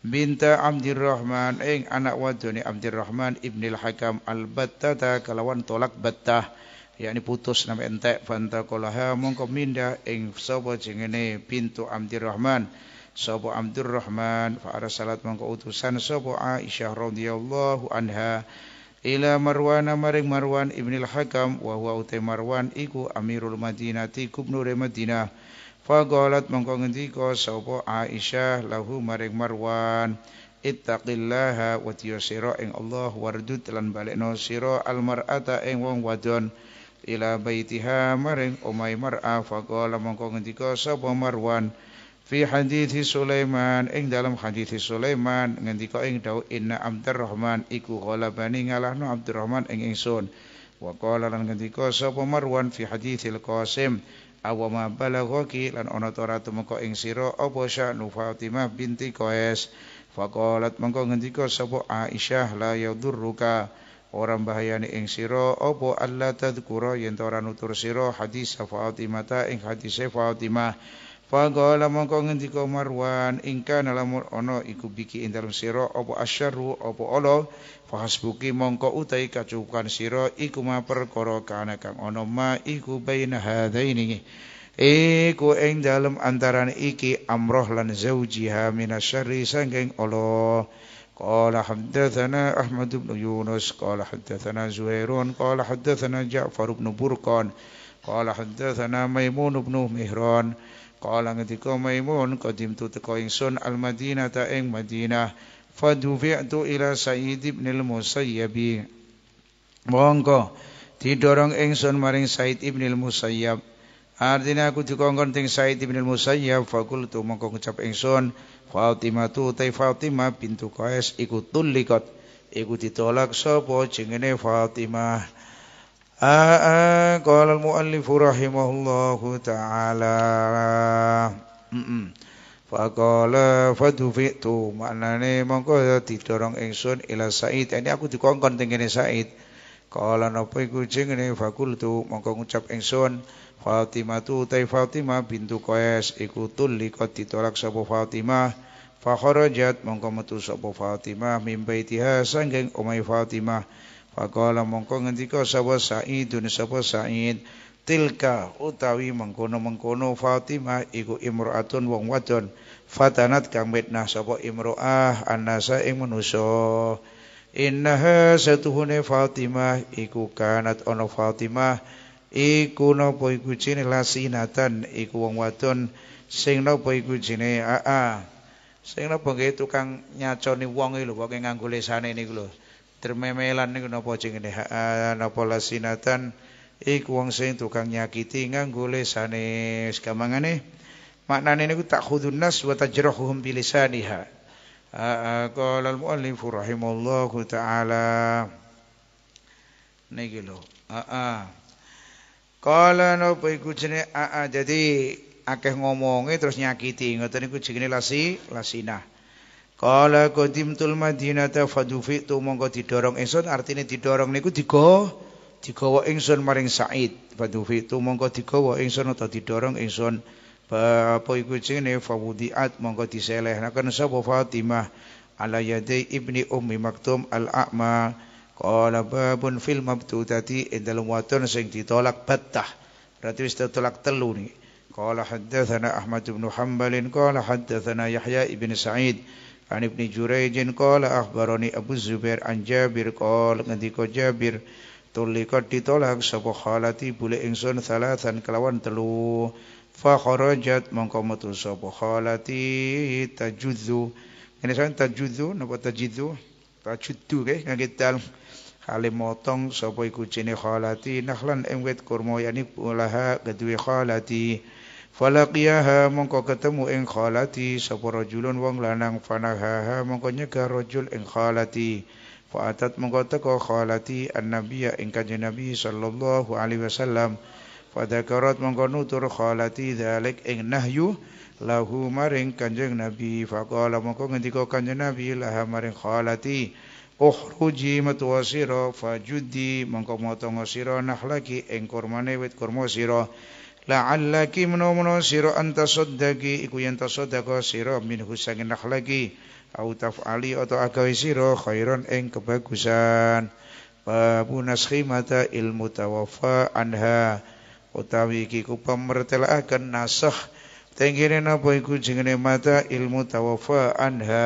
binta Abdurrahman ing anak wadone Abdurrahman ibnu Al-Hakam Al-Battata kalawan tolak battah yakni putus nama entek fanta kolaha mongko minda ing sapa jengene pintu Abdurrahman sapa Abdurrahman fa arsalat mongko utusan sapa Aisyah radhiyallahu anha ila Marwan maring Marwan ibn al-Hakam wa huwa Marwan iku Amirul Madinati gubernur Madinah Fagolat mongko ngendika sapa Aisyah lahu maring Marwan ittaqillaha wa tiyasira ing Allah wardud lan balekno sira almar'ata ing wong wadon ila baitiha maring omai mar'a Fagolat mongko ngendika sapa Marwan Fi hadithi Sulaiman ing dalam hadithi Sulaiman ngendika ing dawu inna Abdurrahman iku ghalabani ngalahno Abdurrahman ing ingsun wa qala lan ngendika sapa Marwan fi hadithil Qasim awa ma lan ana to ratu ing sira apa sya'nu Fatimah binti Qais faqalat mengko ngendika sapa Aisyah la yadurruka Orang bahayani ing siro opo Allah tadkura yang orang nutur siro hadis Fatimah ta ing hadis Fatimah Fagala mongko ngendika Marwan ingka nalamun ono iku biki ing dalem sira apa asyaru apa fahasbuki mongko utai kacukan sira iku ma perkara kana kang ana ma iku baina hadaini iku ing dalem antaran iki amroh lan zaujiha minasyarri sangking ala Qala haddathana Ahmad ibn Yunus Qala haddathana Zuhairun Qala haddathana Ja'far ibn Burqan Qala haddathana Maimun ibn Mihran Qala ngendika Maimun qadim tu teko ingsun al Madinah ta ing Madinah fadhufi'tu ila Sayyid ibn al Musayyib. Monggo didorong ingsun maring Sayyid ibn al Musayyib. Artinya aku dikongkon ting Sayyid ibn al Musayyib fakultu mongko ngucap ingsun Fatimah tu ta Fatimah bintu Qais iku tulikot iku ditolak sopo jenenge Fatimah. قال المؤلف رحمه الله تعالى Faqala fadhufitu maknane mongko didorong ingsun ila Said. Ini aku dikongkon tengene Said. Kala napa iku jengene fakultu mongko ngucap ingsun Fatimah tu tai Fatimah bintu Qais iku tuliqat ditolak sapa Fatimah. Fakharajat mongko metu sapa Fatimah mimbaitiha sanggeng omai Fatimah. Faqala mongko ngendika sapa Said dene sapa Said tilka utawi mengkono-mengkono Fatimah iku imraatun wong wadon fatanat kang mitnah sapa imroah annasa ing manusa innaha satuhune Fatimah iku kanat ono Fatimah iku napa iku jine lasinatan iku wong wadon sing napa iku jine aa sing napa tukang nyacone wong lho kok nganggo lesane niku lho Termemelan niku napa jenenge napa lasinatan iku wong sing tukang nyakiti nganggo lisane segamangane maknane niku tak khudun nas wa tajrahuhum bilisaniha qala al muallif rahimallahu taala niki lho aa qala napa iku jenenge aa jadi akeh ngomongi terus nyakiti ngoten niku jenenge lasi lasinah Kala qadimtul Madinata tu mongko didorong ingsun artine didorong niku digo digawa ingsun maring Said fadufitu mongko digawa ingsun atau didorong ingsun apa iku jenenge fawudiat mongko diselehnaken sapa Fatimah ala yadi ibni ummi maktum al a'ma qala babun fil mabtutati indal waton sing ditolak battah berarti wis ditolak telu nih qala haddatsana Ahmad bin Hanbalin qala haddatsana Yahya ibn Sa'id عن ابن جريج قال أخبرني Abu Zubair عن جابر قال ngendika Jabir tulikat ditolak sapa khalati bule ingsun salasan kelawan telu fa kharajat mongko metu sapa khalati tajudzu ini sampean judzu napa ta tajuddu ke ngangge dal Kali motong sapa iku jene khalati nahlan ing wit kurma yani pulaha kedue khalati Falaqiyaha mongko ketemu ing khalati sapa rajulun wong lanang fanahaha mongko nyegah rajul ing khalati Fa'atat mongko teko khalati annabiyya ing kanjeng Nabi sallallahu alaihi wasallam Fadakarat mongko nutur khalati dzalik ing nahyu lahu maring kanjeng Nabi faqala mongko ngendika kanjeng Nabi laha maring khalati ukhruji matuwasira fajuddi mongko motongo sira nahlaki ing kurmane wit kurma sira la'allaki menomono siro sira antasaddaqi iku yen tasaddaqa siro min husangin akhlaqi au taf'ali atau agawi siro khairan eng kebagusan babu naskhi mata ilmu tawafa anha utawi iki ku akan nasah tenggene napa iku mata ilmu tawafa anha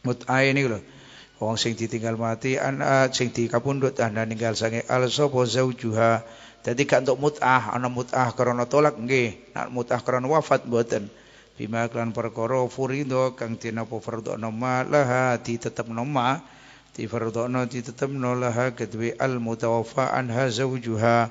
mutai ini loh wong sing ditinggal mati anak sing dikapundhut ana ninggal sange al sapa zaujuha jadi gak untuk mut'ah, anak mut'ah karena tolak nggih, nak mut'ah karena wafat mboten. Bima klan perkoro furido kang dina apa fardhono laha ditetepno ma difardhono ditetepno laha kedue al mutawaffa anha zawjuha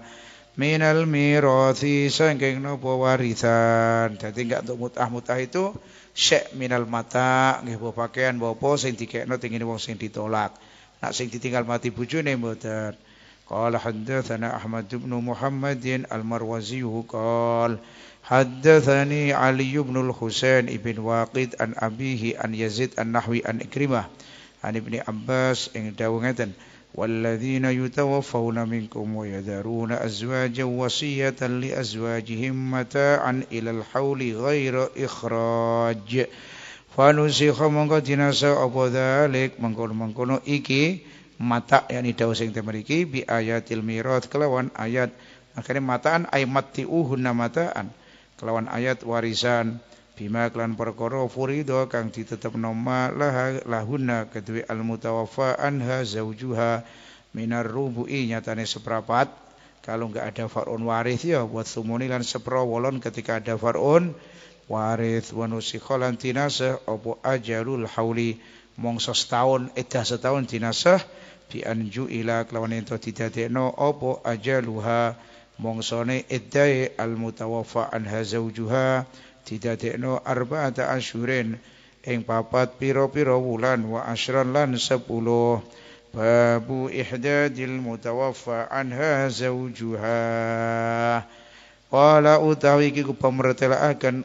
minal mirathi saking napa warisan. Jadi gak untuk mut'ah mut'ah itu syek minal mata nggih bawa pakaian bawa apa sing dikekno tingine wong sing ditolak. Nak sing ditinggal mati bujune, buatan. قال حدثنا أحمد بن محمد المروزي قال حدثني علي بن الحسين بن واقد عن أبيه عن يزيد النحوي عن إكرمة عن ابن عباس إن داوغتن والذين يتوفون منكم ويذرون أزواجا وصية لأزواجهم متاعا إلى الحول غير إخراج فنسخ من قد نسى أبو ذلك من قول من قول إكي mata yakni yang sing temeriki bi ayatil mirat kelawan ayat akhirnya mataan ay uhunna mataan kelawan ayat warisan bima kelan perkara furido kang ditetep ma laha lahunna kedue al mutawaffa anha zaujuha minar rubu'i nyatane seprapat kalau enggak ada farun waris ya buat sumuni lan wolon ketika ada farun waris wa nusikhalan tinasah apa ajalul hauli mongso setahun edah setahun dinasah bi anju ila kelawan ento didadekno apa ajaluha mongsone iddae al mutawaffa anha zaujuha tidak arba arba'ata asyurin ing papat piro piro wulan wa asyran lan 10 babu ihdadil mutawaffa anha zaujuha Wala utawi kiku pemerintah akan